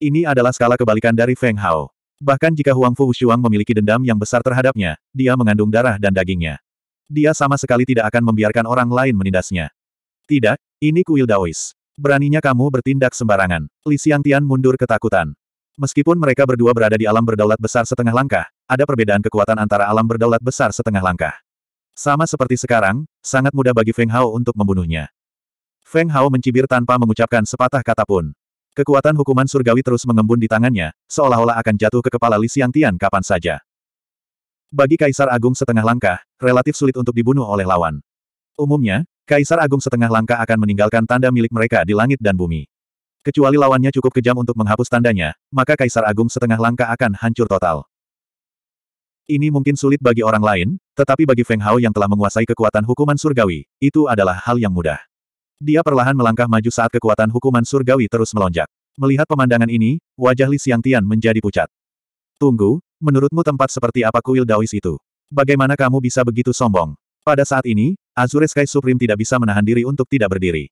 Ini adalah skala kebalikan dari Feng Hao. Bahkan jika Huang Fu Hushuang memiliki dendam yang besar terhadapnya, dia mengandung darah dan dagingnya. Dia sama sekali tidak akan membiarkan orang lain menindasnya. Tidak, ini kuil Daois. Beraninya kamu bertindak sembarangan. Li Xiangtian mundur ketakutan. Meskipun mereka berdua berada di alam berdaulat besar setengah langkah, ada perbedaan kekuatan antara alam berdaulat besar setengah langkah. Sama seperti sekarang, sangat mudah bagi Feng Hao untuk membunuhnya. Feng Hao mencibir tanpa mengucapkan sepatah kata pun. Kekuatan hukuman surgawi terus mengembun di tangannya, seolah-olah akan jatuh ke kepala Li Xiangtian kapan saja. Bagi Kaisar Agung setengah langkah, relatif sulit untuk dibunuh oleh lawan. Umumnya, Kaisar Agung setengah langkah akan meninggalkan tanda milik mereka di langit dan bumi. Kecuali lawannya cukup kejam untuk menghapus tandanya, maka Kaisar Agung setengah langkah akan hancur total. Ini mungkin sulit bagi orang lain, tetapi bagi Feng Hao yang telah menguasai kekuatan hukuman surgawi, itu adalah hal yang mudah. Dia perlahan melangkah maju saat kekuatan hukuman surgawi terus melonjak. Melihat pemandangan ini, wajah Li Xiangtian menjadi pucat. Tunggu, menurutmu tempat seperti apa kuil Daois itu? Bagaimana kamu bisa begitu sombong? Pada saat ini, Azure Sky Supreme tidak bisa menahan diri untuk tidak berdiri.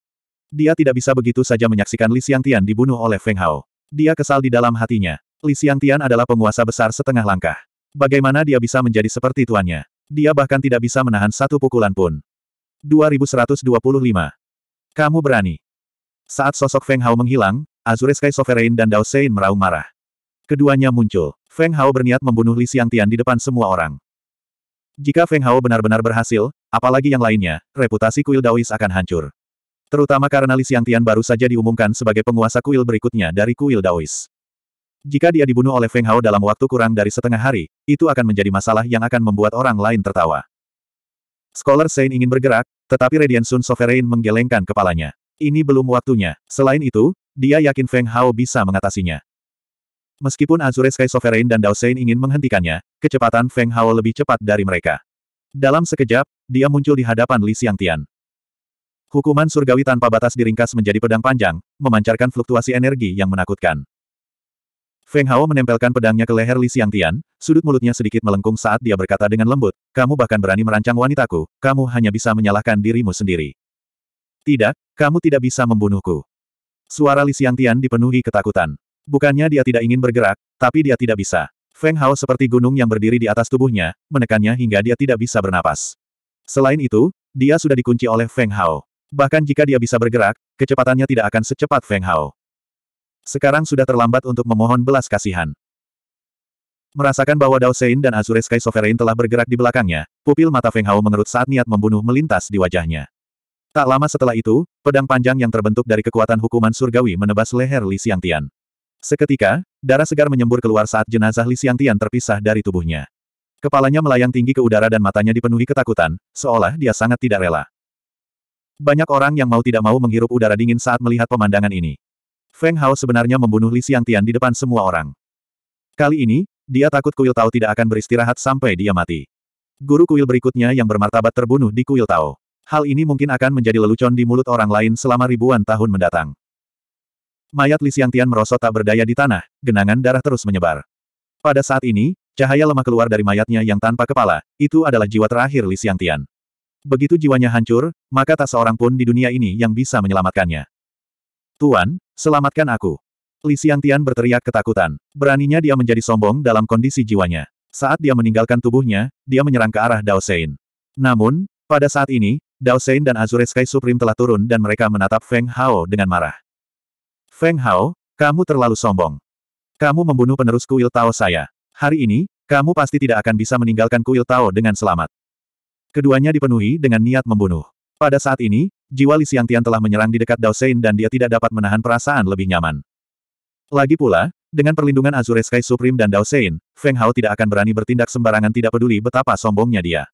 Dia tidak bisa begitu saja menyaksikan Li Xiangtian dibunuh oleh Feng Hao. Dia kesal di dalam hatinya. Li Xiangtian adalah penguasa besar setengah langkah. Bagaimana dia bisa menjadi seperti tuannya? Dia bahkan tidak bisa menahan satu pukulan pun. 2125. Kamu berani. Saat sosok Feng Hao menghilang, Azure Sky Sovereign dan Dao Sein meraung marah. Keduanya muncul. Feng Hao berniat membunuh Li Xiangtian di depan semua orang. Jika Feng Hao benar-benar berhasil, apalagi yang lainnya, reputasi kuil Daois akan hancur. Terutama karena Li Xiangtian baru saja diumumkan sebagai penguasa kuil berikutnya dari kuil Daois. Jika dia dibunuh oleh Feng Hao dalam waktu kurang dari setengah hari, itu akan menjadi masalah yang akan membuat orang lain tertawa. Scholar Sein ingin bergerak, tetapi Radiant Sun Sovereign menggelengkan kepalanya. Ini belum waktunya. Selain itu, dia yakin Feng Hao bisa mengatasinya. Meskipun Azure Sky Sovereign dan Dao Sein ingin menghentikannya, kecepatan Feng Hao lebih cepat dari mereka. Dalam sekejap, dia muncul di hadapan Li Tian. Hukuman surgawi tanpa batas diringkas menjadi pedang panjang, memancarkan fluktuasi energi yang menakutkan. Feng Hao menempelkan pedangnya ke leher Li Tian. sudut mulutnya sedikit melengkung saat dia berkata dengan lembut, kamu bahkan berani merancang wanitaku, kamu hanya bisa menyalahkan dirimu sendiri. Tidak, kamu tidak bisa membunuhku. Suara Li Tian dipenuhi ketakutan. Bukannya dia tidak ingin bergerak, tapi dia tidak bisa. Feng Hao seperti gunung yang berdiri di atas tubuhnya, menekannya hingga dia tidak bisa bernapas. Selain itu, dia sudah dikunci oleh Feng Hao. Bahkan jika dia bisa bergerak, kecepatannya tidak akan secepat Feng Hao. Sekarang sudah terlambat untuk memohon belas kasihan. Merasakan bahwa Dao Sein dan Azure Sky Sovereign telah bergerak di belakangnya, pupil mata Feng Hao mengerut saat niat membunuh melintas di wajahnya. Tak lama setelah itu, pedang panjang yang terbentuk dari kekuatan hukuman surgawi menebas leher Li Xiangtian. Seketika, darah segar menyembur keluar saat jenazah Li Xiangtian terpisah dari tubuhnya. Kepalanya melayang tinggi ke udara dan matanya dipenuhi ketakutan, seolah dia sangat tidak rela. Banyak orang yang mau tidak mau menghirup udara dingin saat melihat pemandangan ini. Feng Hao sebenarnya membunuh Li Xiangtian di depan semua orang. Kali ini, dia takut Kuil Tao tidak akan beristirahat sampai dia mati. Guru kuil berikutnya yang bermartabat terbunuh di Kuil Tao. Hal ini mungkin akan menjadi lelucon di mulut orang lain selama ribuan tahun mendatang. Mayat Li Xiangtian merosot tak berdaya di tanah, genangan darah terus menyebar. Pada saat ini, cahaya lemah keluar dari mayatnya yang tanpa kepala, itu adalah jiwa terakhir Li Xiangtian. Begitu jiwanya hancur, maka tak seorang pun di dunia ini yang bisa menyelamatkannya. Tuan, selamatkan aku. Li Xiangtian berteriak ketakutan. Beraninya dia menjadi sombong dalam kondisi jiwanya. Saat dia meninggalkan tubuhnya, dia menyerang ke arah Dao Sein. Namun, pada saat ini, Dao Sein dan Azure Sky Supreme telah turun dan mereka menatap Feng Hao dengan marah. Feng Hao, kamu terlalu sombong. Kamu membunuh penerus kuil Tao saya. Hari ini, kamu pasti tidak akan bisa meninggalkan kuil Tao dengan selamat. Keduanya dipenuhi dengan niat membunuh. Pada saat ini, jiwa Li Xiangtian telah menyerang di dekat Dao Sein dan dia tidak dapat menahan perasaan lebih nyaman. Lagi pula, dengan perlindungan Azure Sky Supreme dan Dao Sein, Feng Hao tidak akan berani bertindak sembarangan tidak peduli betapa sombongnya dia.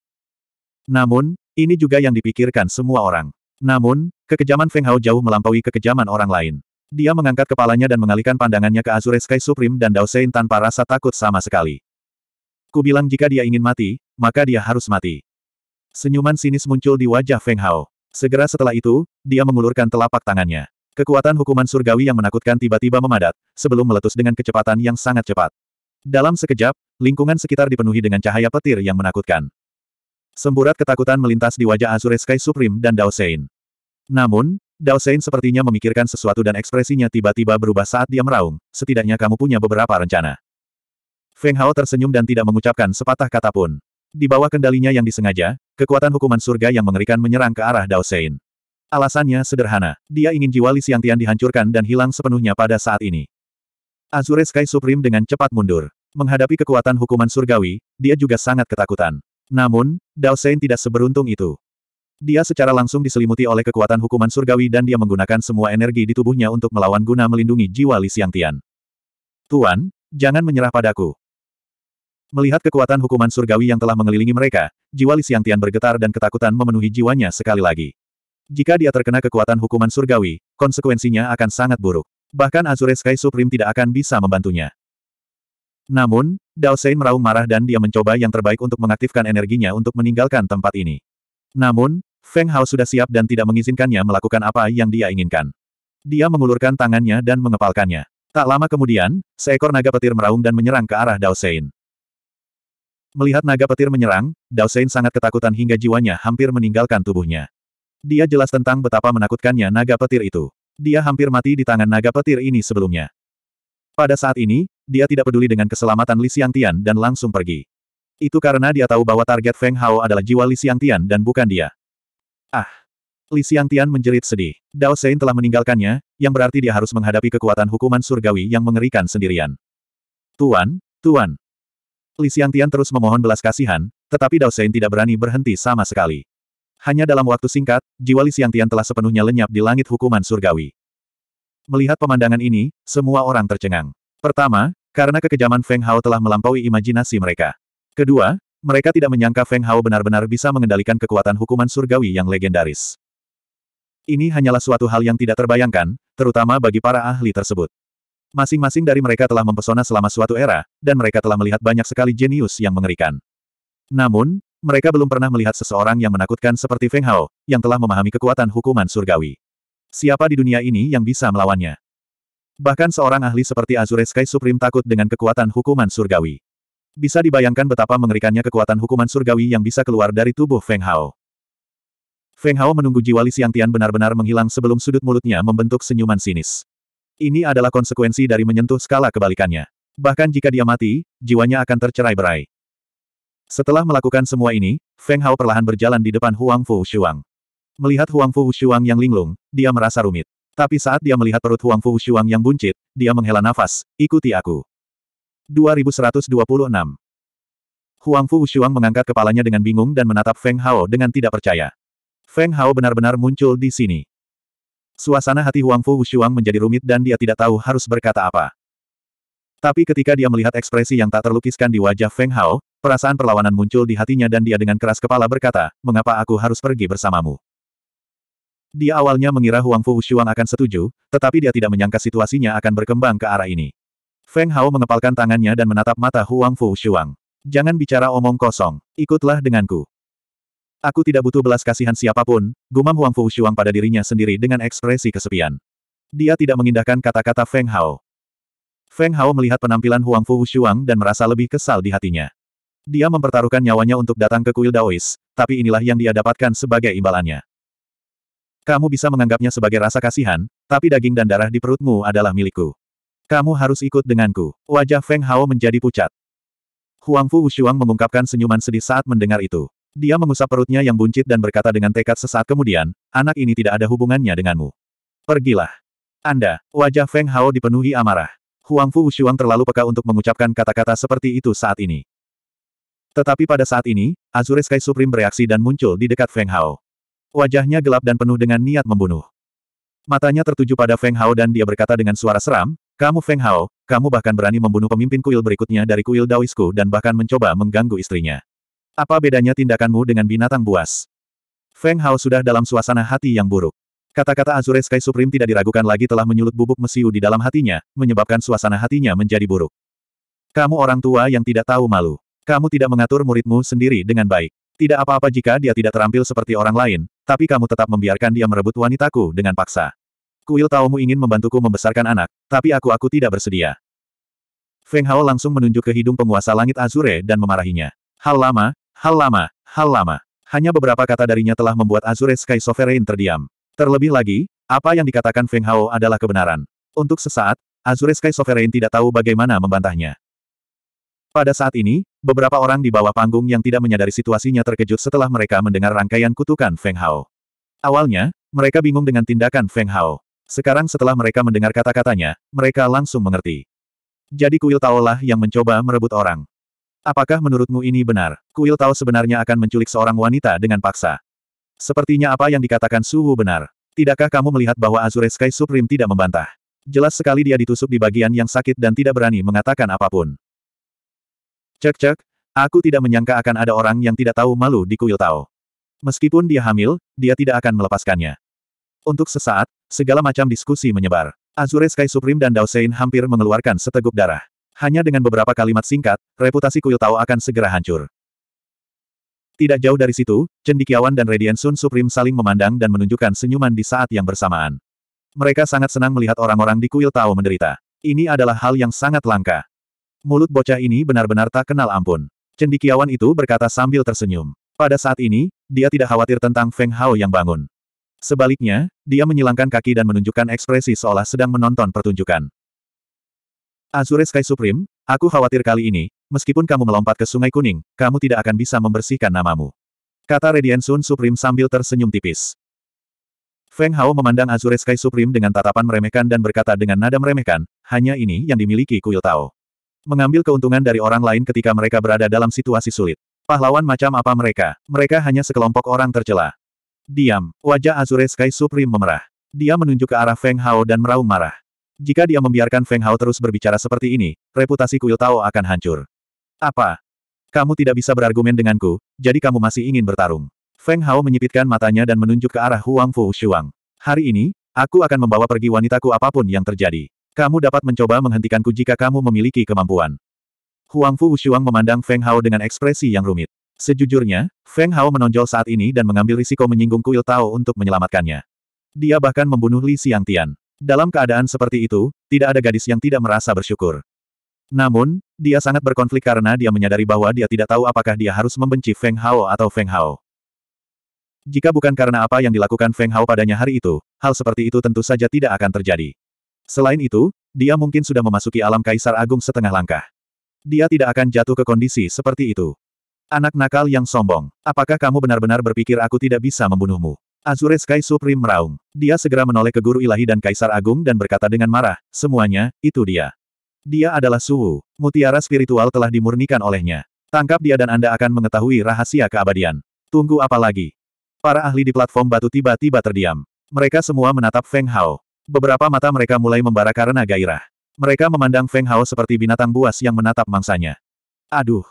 Namun, ini juga yang dipikirkan semua orang. Namun, kekejaman Feng Hao jauh melampaui kekejaman orang lain. Dia mengangkat kepalanya dan mengalihkan pandangannya ke Azure Sky Supreme dan Sein tanpa rasa takut sama sekali. Ku jika dia ingin mati, maka dia harus mati. Senyuman sinis muncul di wajah Feng Hao. Segera setelah itu, dia mengulurkan telapak tangannya. Kekuatan hukuman surgawi yang menakutkan tiba-tiba memadat, sebelum meletus dengan kecepatan yang sangat cepat. Dalam sekejap, lingkungan sekitar dipenuhi dengan cahaya petir yang menakutkan. Semburat ketakutan melintas di wajah Azure Sky Supreme dan Sein. Namun, Dao Sein sepertinya memikirkan sesuatu dan ekspresinya tiba-tiba berubah saat dia meraung, setidaknya kamu punya beberapa rencana. Feng Hao tersenyum dan tidak mengucapkan sepatah kata pun. Di bawah kendalinya yang disengaja, kekuatan hukuman surga yang mengerikan menyerang ke arah Dao Sein. Alasannya sederhana, dia ingin jiwa Li Xiangtian dihancurkan dan hilang sepenuhnya pada saat ini. Azure Sky Supreme dengan cepat mundur. Menghadapi kekuatan hukuman surgawi, dia juga sangat ketakutan. Namun, Dao Sein tidak seberuntung itu. Dia secara langsung diselimuti oleh kekuatan hukuman surgawi dan dia menggunakan semua energi di tubuhnya untuk melawan guna melindungi jiwa Li Xiangtian. Tuan, jangan menyerah padaku. Melihat kekuatan hukuman surgawi yang telah mengelilingi mereka, jiwa Li Tian bergetar dan ketakutan memenuhi jiwanya sekali lagi. Jika dia terkena kekuatan hukuman surgawi, konsekuensinya akan sangat buruk. Bahkan Azure Sky Supreme tidak akan bisa membantunya. Namun, Dao Sein meraung marah dan dia mencoba yang terbaik untuk mengaktifkan energinya untuk meninggalkan tempat ini. Namun, Feng Hao sudah siap dan tidak mengizinkannya melakukan apa yang dia inginkan. Dia mengulurkan tangannya dan mengepalkannya. Tak lama kemudian, seekor naga petir meraung dan menyerang ke arah Dao Sein. Melihat naga petir menyerang, Dao Sein sangat ketakutan hingga jiwanya hampir meninggalkan tubuhnya. Dia jelas tentang betapa menakutkannya naga petir itu. Dia hampir mati di tangan naga petir ini sebelumnya. Pada saat ini, dia tidak peduli dengan keselamatan Li Xiang Tian dan langsung pergi. Itu karena dia tahu bahwa target Feng Hao adalah jiwa Li Xiang Tian dan bukan dia. Ah! Li Tian menjerit sedih. Dao Sein telah meninggalkannya, yang berarti dia harus menghadapi kekuatan hukuman surgawi yang mengerikan sendirian. Tuan, Tuan! Li Tian terus memohon belas kasihan, tetapi Dao Sein tidak berani berhenti sama sekali. Hanya dalam waktu singkat, jiwa Li Tian telah sepenuhnya lenyap di langit hukuman surgawi. Melihat pemandangan ini, semua orang tercengang. Pertama, karena kekejaman Feng Hao telah melampaui imajinasi mereka. Kedua, mereka tidak menyangka Feng Hao benar-benar bisa mengendalikan kekuatan hukuman surgawi yang legendaris. Ini hanyalah suatu hal yang tidak terbayangkan, terutama bagi para ahli tersebut. Masing-masing dari mereka telah mempesona selama suatu era, dan mereka telah melihat banyak sekali jenius yang mengerikan. Namun, mereka belum pernah melihat seseorang yang menakutkan seperti Feng Hao, yang telah memahami kekuatan hukuman surgawi. Siapa di dunia ini yang bisa melawannya? Bahkan seorang ahli seperti Azure Sky Supreme takut dengan kekuatan hukuman surgawi. Bisa dibayangkan betapa mengerikannya kekuatan hukuman surgawi yang bisa keluar dari tubuh Feng Hao. Feng Hao menunggu jiwa Li Xiangtian benar-benar menghilang sebelum sudut mulutnya membentuk senyuman sinis. Ini adalah konsekuensi dari menyentuh skala kebalikannya. Bahkan jika dia mati, jiwanya akan tercerai-berai. Setelah melakukan semua ini, Feng Hao perlahan berjalan di depan Huang Fu Shuang. Melihat Huang Fu Shuang yang linglung, dia merasa rumit. Tapi saat dia melihat perut Huang Fu Shuang yang buncit, dia menghela nafas, ikuti aku. 2126. Huang Fu Wushuang mengangkat kepalanya dengan bingung dan menatap Feng Hao dengan tidak percaya. Feng Hao benar-benar muncul di sini. Suasana hati Huang Fu Wushuang menjadi rumit dan dia tidak tahu harus berkata apa. Tapi ketika dia melihat ekspresi yang tak terlukiskan di wajah Feng Hao, perasaan perlawanan muncul di hatinya dan dia dengan keras kepala berkata, mengapa aku harus pergi bersamamu? Dia awalnya mengira Huang Fu Wushuang akan setuju, tetapi dia tidak menyangka situasinya akan berkembang ke arah ini. Feng Hao mengepalkan tangannya dan menatap mata Huang Fu Shuang. Jangan bicara omong kosong, ikutlah denganku. Aku tidak butuh belas kasihan siapapun, gumam Huang Fu Shuang pada dirinya sendiri dengan ekspresi kesepian. Dia tidak mengindahkan kata-kata Feng Hao. Feng Hao melihat penampilan Huang Fu Shuang dan merasa lebih kesal di hatinya. Dia mempertaruhkan nyawanya untuk datang ke kuil Daois, tapi inilah yang dia dapatkan sebagai imbalannya. Kamu bisa menganggapnya sebagai rasa kasihan, tapi daging dan darah di perutmu adalah milikku. Kamu harus ikut denganku. Wajah Feng Hao menjadi pucat. Huang Fu Wushuang mengungkapkan senyuman sedih saat mendengar itu. Dia mengusap perutnya yang buncit dan berkata dengan tekad sesaat kemudian, anak ini tidak ada hubungannya denganmu. Pergilah. Anda, wajah Feng Hao dipenuhi amarah. Huang Fu Wushuang terlalu peka untuk mengucapkan kata-kata seperti itu saat ini. Tetapi pada saat ini, Azure Sky Supreme bereaksi dan muncul di dekat Feng Hao. Wajahnya gelap dan penuh dengan niat membunuh. Matanya tertuju pada Feng Hao dan dia berkata dengan suara seram, kamu Feng Hao, kamu bahkan berani membunuh pemimpin kuil berikutnya dari kuil Daoisku dan bahkan mencoba mengganggu istrinya. Apa bedanya tindakanmu dengan binatang buas? Feng Hao sudah dalam suasana hati yang buruk. Kata-kata Azure Sky Supreme tidak diragukan lagi telah menyulut bubuk mesiu di dalam hatinya, menyebabkan suasana hatinya menjadi buruk. Kamu orang tua yang tidak tahu malu. Kamu tidak mengatur muridmu sendiri dengan baik. Tidak apa-apa jika dia tidak terampil seperti orang lain, tapi kamu tetap membiarkan dia merebut wanitaku dengan paksa. Kuil Taomu ingin membantuku membesarkan anak, tapi aku-aku tidak bersedia. Feng Hao langsung menunjuk ke hidung penguasa langit Azure dan memarahinya. Hal lama, hal lama, hal lama. Hanya beberapa kata darinya telah membuat Azure Sky Sovereign terdiam. Terlebih lagi, apa yang dikatakan Feng Hao adalah kebenaran. Untuk sesaat, Azure Sky Sovereign tidak tahu bagaimana membantahnya. Pada saat ini, beberapa orang di bawah panggung yang tidak menyadari situasinya terkejut setelah mereka mendengar rangkaian kutukan Feng Hao. Awalnya, mereka bingung dengan tindakan Feng Hao. Sekarang setelah mereka mendengar kata-katanya, mereka langsung mengerti. Jadi kuil Tao lah yang mencoba merebut orang. Apakah menurutmu ini benar? Kuil Tao sebenarnya akan menculik seorang wanita dengan paksa. Sepertinya apa yang dikatakan Suhu benar. Tidakkah kamu melihat bahwa Azure Sky Supreme tidak membantah? Jelas sekali dia ditusuk di bagian yang sakit dan tidak berani mengatakan apapun. Cek-cek, aku tidak menyangka akan ada orang yang tidak tahu malu di kuil Tao. Meskipun dia hamil, dia tidak akan melepaskannya. Untuk sesaat, Segala macam diskusi menyebar. Azure Sky Supreme dan Dao Sein hampir mengeluarkan seteguk darah. Hanya dengan beberapa kalimat singkat, reputasi Kuil Tao akan segera hancur. Tidak jauh dari situ, Cendikiawan dan Radiant Sun Supreme saling memandang dan menunjukkan senyuman di saat yang bersamaan. Mereka sangat senang melihat orang-orang di Kuil Tao menderita. Ini adalah hal yang sangat langka. Mulut bocah ini benar-benar tak kenal ampun. Cendikiawan itu berkata sambil tersenyum. Pada saat ini, dia tidak khawatir tentang Feng Hao yang bangun. Sebaliknya, dia menyilangkan kaki dan menunjukkan ekspresi seolah sedang menonton pertunjukan. Azure Sky Supreme, aku khawatir kali ini, meskipun kamu melompat ke Sungai Kuning, kamu tidak akan bisa membersihkan namamu. Kata Radiant Sun Supreme sambil tersenyum tipis. Feng Hao memandang Azure Sky Supreme dengan tatapan meremehkan dan berkata dengan nada meremehkan, hanya ini yang dimiliki Kuil Tao. Mengambil keuntungan dari orang lain ketika mereka berada dalam situasi sulit. Pahlawan macam apa mereka? Mereka hanya sekelompok orang tercela. Diam. Wajah Azure Sky Supreme memerah. Dia menunjuk ke arah Feng Hao dan meraung marah. Jika dia membiarkan Feng Hao terus berbicara seperti ini, reputasi Kuil Tao akan hancur. Apa? Kamu tidak bisa berargumen denganku, jadi kamu masih ingin bertarung. Feng Hao menyipitkan matanya dan menunjuk ke arah Huang Fu Shuang. Hari ini, aku akan membawa pergi wanitaku apapun yang terjadi. Kamu dapat mencoba menghentikanku jika kamu memiliki kemampuan. Huang Fu Shuang memandang Feng Hao dengan ekspresi yang rumit. Sejujurnya, Feng Hao menonjol saat ini dan mengambil risiko menyinggung kuil Tao untuk menyelamatkannya. Dia bahkan membunuh Li Xiang Tian. Dalam keadaan seperti itu, tidak ada gadis yang tidak merasa bersyukur. Namun, dia sangat berkonflik karena dia menyadari bahwa dia tidak tahu apakah dia harus membenci Feng Hao atau Feng Hao. Jika bukan karena apa yang dilakukan Feng Hao padanya hari itu, hal seperti itu tentu saja tidak akan terjadi. Selain itu, dia mungkin sudah memasuki alam kaisar agung setengah langkah. Dia tidak akan jatuh ke kondisi seperti itu. Anak nakal yang sombong, apakah kamu benar-benar berpikir aku tidak bisa membunuhmu? Azure Sky Supreme meraung. Dia segera menoleh ke Guru Ilahi dan Kaisar Agung dan berkata dengan marah, semuanya, itu dia. Dia adalah suhu. mutiara spiritual telah dimurnikan olehnya. Tangkap dia dan Anda akan mengetahui rahasia keabadian. Tunggu apa lagi? Para ahli di platform batu tiba-tiba terdiam. Mereka semua menatap Feng Hao. Beberapa mata mereka mulai membara karena gairah. Mereka memandang Feng Hao seperti binatang buas yang menatap mangsanya. Aduh,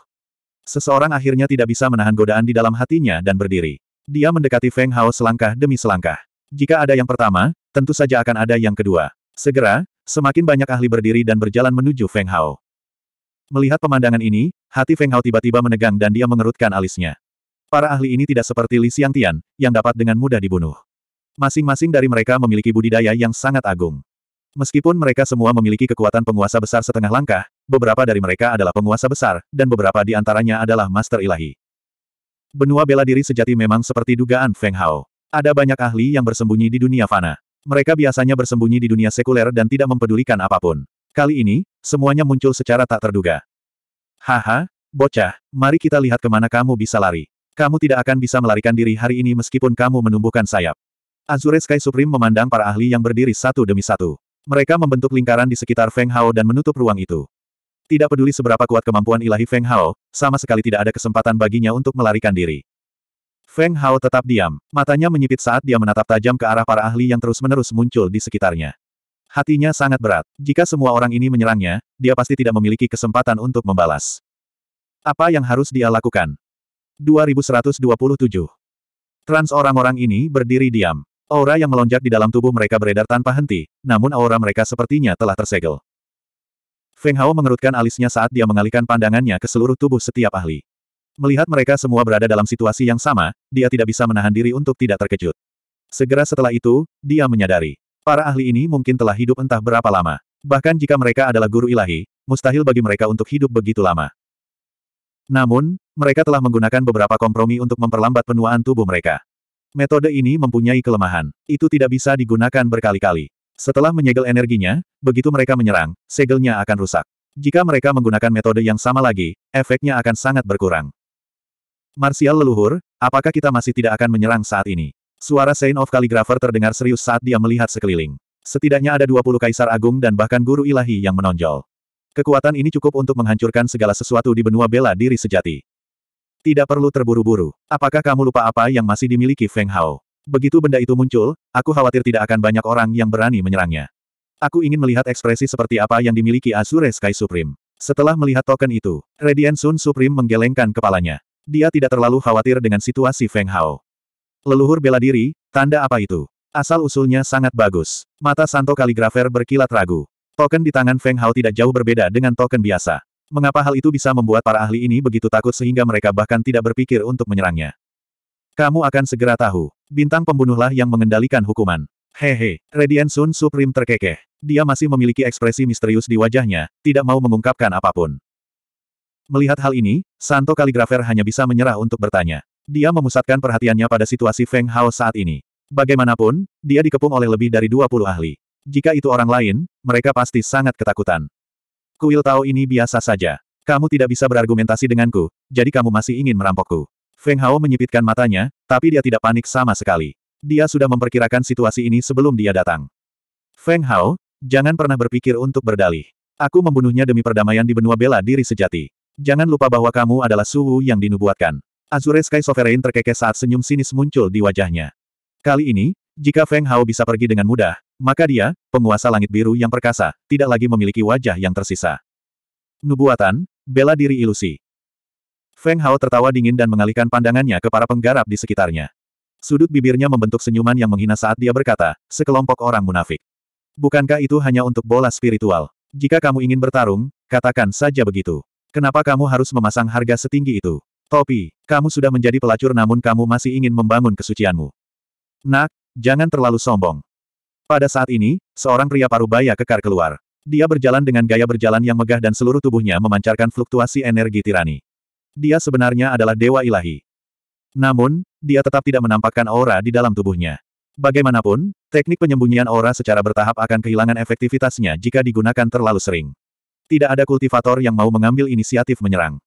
Seseorang akhirnya tidak bisa menahan godaan di dalam hatinya dan berdiri. Dia mendekati Feng Hao selangkah demi selangkah. Jika ada yang pertama, tentu saja akan ada yang kedua. Segera, semakin banyak ahli berdiri dan berjalan menuju Feng Hao. Melihat pemandangan ini, hati Feng Hao tiba-tiba menegang dan dia mengerutkan alisnya. Para ahli ini tidak seperti Li Xiang Tian, yang dapat dengan mudah dibunuh. Masing-masing dari mereka memiliki budidaya yang sangat agung. Meskipun mereka semua memiliki kekuatan penguasa besar setengah langkah, beberapa dari mereka adalah penguasa besar, dan beberapa di antaranya adalah master ilahi. Benua bela diri sejati memang seperti dugaan Feng Hao. Ada banyak ahli yang bersembunyi di dunia fana. Mereka biasanya bersembunyi di dunia sekuler dan tidak mempedulikan apapun. Kali ini, semuanya muncul secara tak terduga. Haha, bocah, mari kita lihat kemana kamu bisa lari. Kamu tidak akan bisa melarikan diri hari ini meskipun kamu menumbuhkan sayap. Azure Sky Supreme memandang para ahli yang berdiri satu demi satu. Mereka membentuk lingkaran di sekitar Feng Hao dan menutup ruang itu. Tidak peduli seberapa kuat kemampuan ilahi Feng Hao, sama sekali tidak ada kesempatan baginya untuk melarikan diri. Feng Hao tetap diam, matanya menyipit saat dia menatap tajam ke arah para ahli yang terus-menerus muncul di sekitarnya. Hatinya sangat berat. Jika semua orang ini menyerangnya, dia pasti tidak memiliki kesempatan untuk membalas. Apa yang harus dia lakukan? 2127 Trans orang-orang ini berdiri diam. Aura yang melonjak di dalam tubuh mereka beredar tanpa henti, namun aura mereka sepertinya telah tersegel. Feng Hao mengerutkan alisnya saat dia mengalihkan pandangannya ke seluruh tubuh setiap ahli. Melihat mereka semua berada dalam situasi yang sama, dia tidak bisa menahan diri untuk tidak terkejut. Segera setelah itu, dia menyadari. Para ahli ini mungkin telah hidup entah berapa lama. Bahkan jika mereka adalah guru ilahi, mustahil bagi mereka untuk hidup begitu lama. Namun, mereka telah menggunakan beberapa kompromi untuk memperlambat penuaan tubuh mereka. Metode ini mempunyai kelemahan. Itu tidak bisa digunakan berkali-kali. Setelah menyegel energinya, begitu mereka menyerang, segelnya akan rusak. Jika mereka menggunakan metode yang sama lagi, efeknya akan sangat berkurang. Martial leluhur, apakah kita masih tidak akan menyerang saat ini? Suara Saint of Calligrapher terdengar serius saat dia melihat sekeliling. Setidaknya ada 20 kaisar agung dan bahkan guru ilahi yang menonjol. Kekuatan ini cukup untuk menghancurkan segala sesuatu di benua bela diri sejati. Tidak perlu terburu-buru. Apakah kamu lupa apa yang masih dimiliki Feng Hao? Begitu benda itu muncul, aku khawatir tidak akan banyak orang yang berani menyerangnya. Aku ingin melihat ekspresi seperti apa yang dimiliki Azure Sky Supreme. Setelah melihat token itu, Radiant Sun Supreme menggelengkan kepalanya. Dia tidak terlalu khawatir dengan situasi Feng Hao. Leluhur bela diri, tanda apa itu? Asal-usulnya sangat bagus. Mata Santo Kaligrafer berkilat ragu. Token di tangan Feng Hao tidak jauh berbeda dengan token biasa. Mengapa hal itu bisa membuat para ahli ini begitu takut sehingga mereka bahkan tidak berpikir untuk menyerangnya? Kamu akan segera tahu. Bintang pembunuhlah yang mengendalikan hukuman. Hehe, Radiant Sun Supreme terkekeh. Dia masih memiliki ekspresi misterius di wajahnya, tidak mau mengungkapkan apapun. Melihat hal ini, Santo Kaligrafer hanya bisa menyerah untuk bertanya. Dia memusatkan perhatiannya pada situasi Feng Hao saat ini. Bagaimanapun, dia dikepung oleh lebih dari 20 ahli. Jika itu orang lain, mereka pasti sangat ketakutan. Kuil Tao ini biasa saja. Kamu tidak bisa berargumentasi denganku, jadi kamu masih ingin merampokku. Feng Hao menyipitkan matanya, tapi dia tidak panik sama sekali. Dia sudah memperkirakan situasi ini sebelum dia datang. Feng Hao, jangan pernah berpikir untuk berdalih. Aku membunuhnya demi perdamaian di benua bela diri sejati. Jangan lupa bahwa kamu adalah suhu yang dinubuatkan. Azure Sky Sovereign terkekeh saat senyum sinis muncul di wajahnya. Kali ini, jika Feng Hao bisa pergi dengan mudah, maka dia, penguasa langit biru yang perkasa, tidak lagi memiliki wajah yang tersisa. Nubuatan, bela diri ilusi. Feng Hao tertawa dingin dan mengalihkan pandangannya ke para penggarap di sekitarnya. Sudut bibirnya membentuk senyuman yang menghina saat dia berkata, sekelompok orang munafik. Bukankah itu hanya untuk bola spiritual? Jika kamu ingin bertarung, katakan saja begitu. Kenapa kamu harus memasang harga setinggi itu? Topi, kamu sudah menjadi pelacur namun kamu masih ingin membangun kesucianmu. Nak, jangan terlalu sombong. Pada saat ini, seorang pria parubaya kekar keluar. Dia berjalan dengan gaya berjalan yang megah dan seluruh tubuhnya memancarkan fluktuasi energi tirani. Dia sebenarnya adalah dewa ilahi. Namun, dia tetap tidak menampakkan aura di dalam tubuhnya. Bagaimanapun, teknik penyembunyian aura secara bertahap akan kehilangan efektivitasnya jika digunakan terlalu sering. Tidak ada kultivator yang mau mengambil inisiatif menyerang.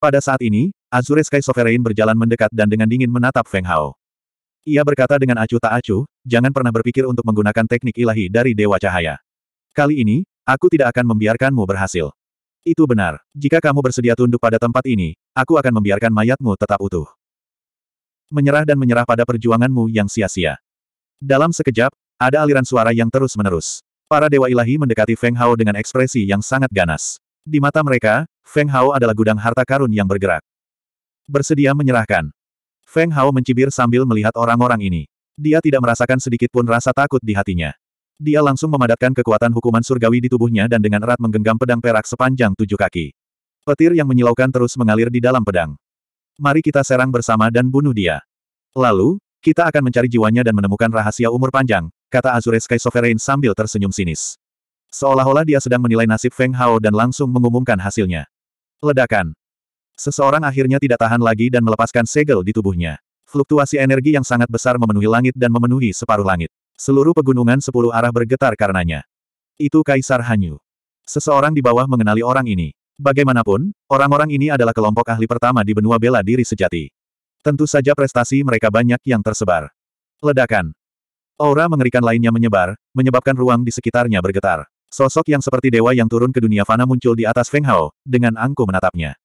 Pada saat ini, Azure Sky Sovereign berjalan mendekat dan dengan dingin menatap Feng Hao. Ia berkata dengan acuh tak acuh, jangan pernah berpikir untuk menggunakan teknik ilahi dari Dewa Cahaya. Kali ini, aku tidak akan membiarkanmu berhasil. Itu benar. Jika kamu bersedia tunduk pada tempat ini, aku akan membiarkan mayatmu tetap utuh. Menyerah dan menyerah pada perjuanganmu yang sia-sia. Dalam sekejap, ada aliran suara yang terus-menerus. Para dewa ilahi mendekati Feng Hao dengan ekspresi yang sangat ganas. Di mata mereka, Feng Hao adalah gudang harta karun yang bergerak. Bersedia menyerahkan. Feng Hao mencibir sambil melihat orang-orang ini. Dia tidak merasakan sedikit pun rasa takut di hatinya. Dia langsung memadatkan kekuatan hukuman surgawi di tubuhnya dan dengan erat menggenggam pedang perak sepanjang tujuh kaki. Petir yang menyilaukan terus mengalir di dalam pedang. Mari kita serang bersama dan bunuh dia. Lalu, kita akan mencari jiwanya dan menemukan rahasia umur panjang, kata Azure Sky Sovereign sambil tersenyum sinis. Seolah-olah dia sedang menilai nasib Feng Hao dan langsung mengumumkan hasilnya. Ledakan. Seseorang akhirnya tidak tahan lagi dan melepaskan segel di tubuhnya. Fluktuasi energi yang sangat besar memenuhi langit dan memenuhi separuh langit. Seluruh pegunungan sepuluh arah bergetar karenanya. Itu Kaisar Hanyu. Seseorang di bawah mengenali orang ini. Bagaimanapun, orang-orang ini adalah kelompok ahli pertama di benua bela diri sejati. Tentu saja prestasi mereka banyak yang tersebar. Ledakan. Aura mengerikan lainnya menyebar, menyebabkan ruang di sekitarnya bergetar. Sosok yang seperti dewa yang turun ke dunia fana muncul di atas Feng Hao, dengan angku menatapnya.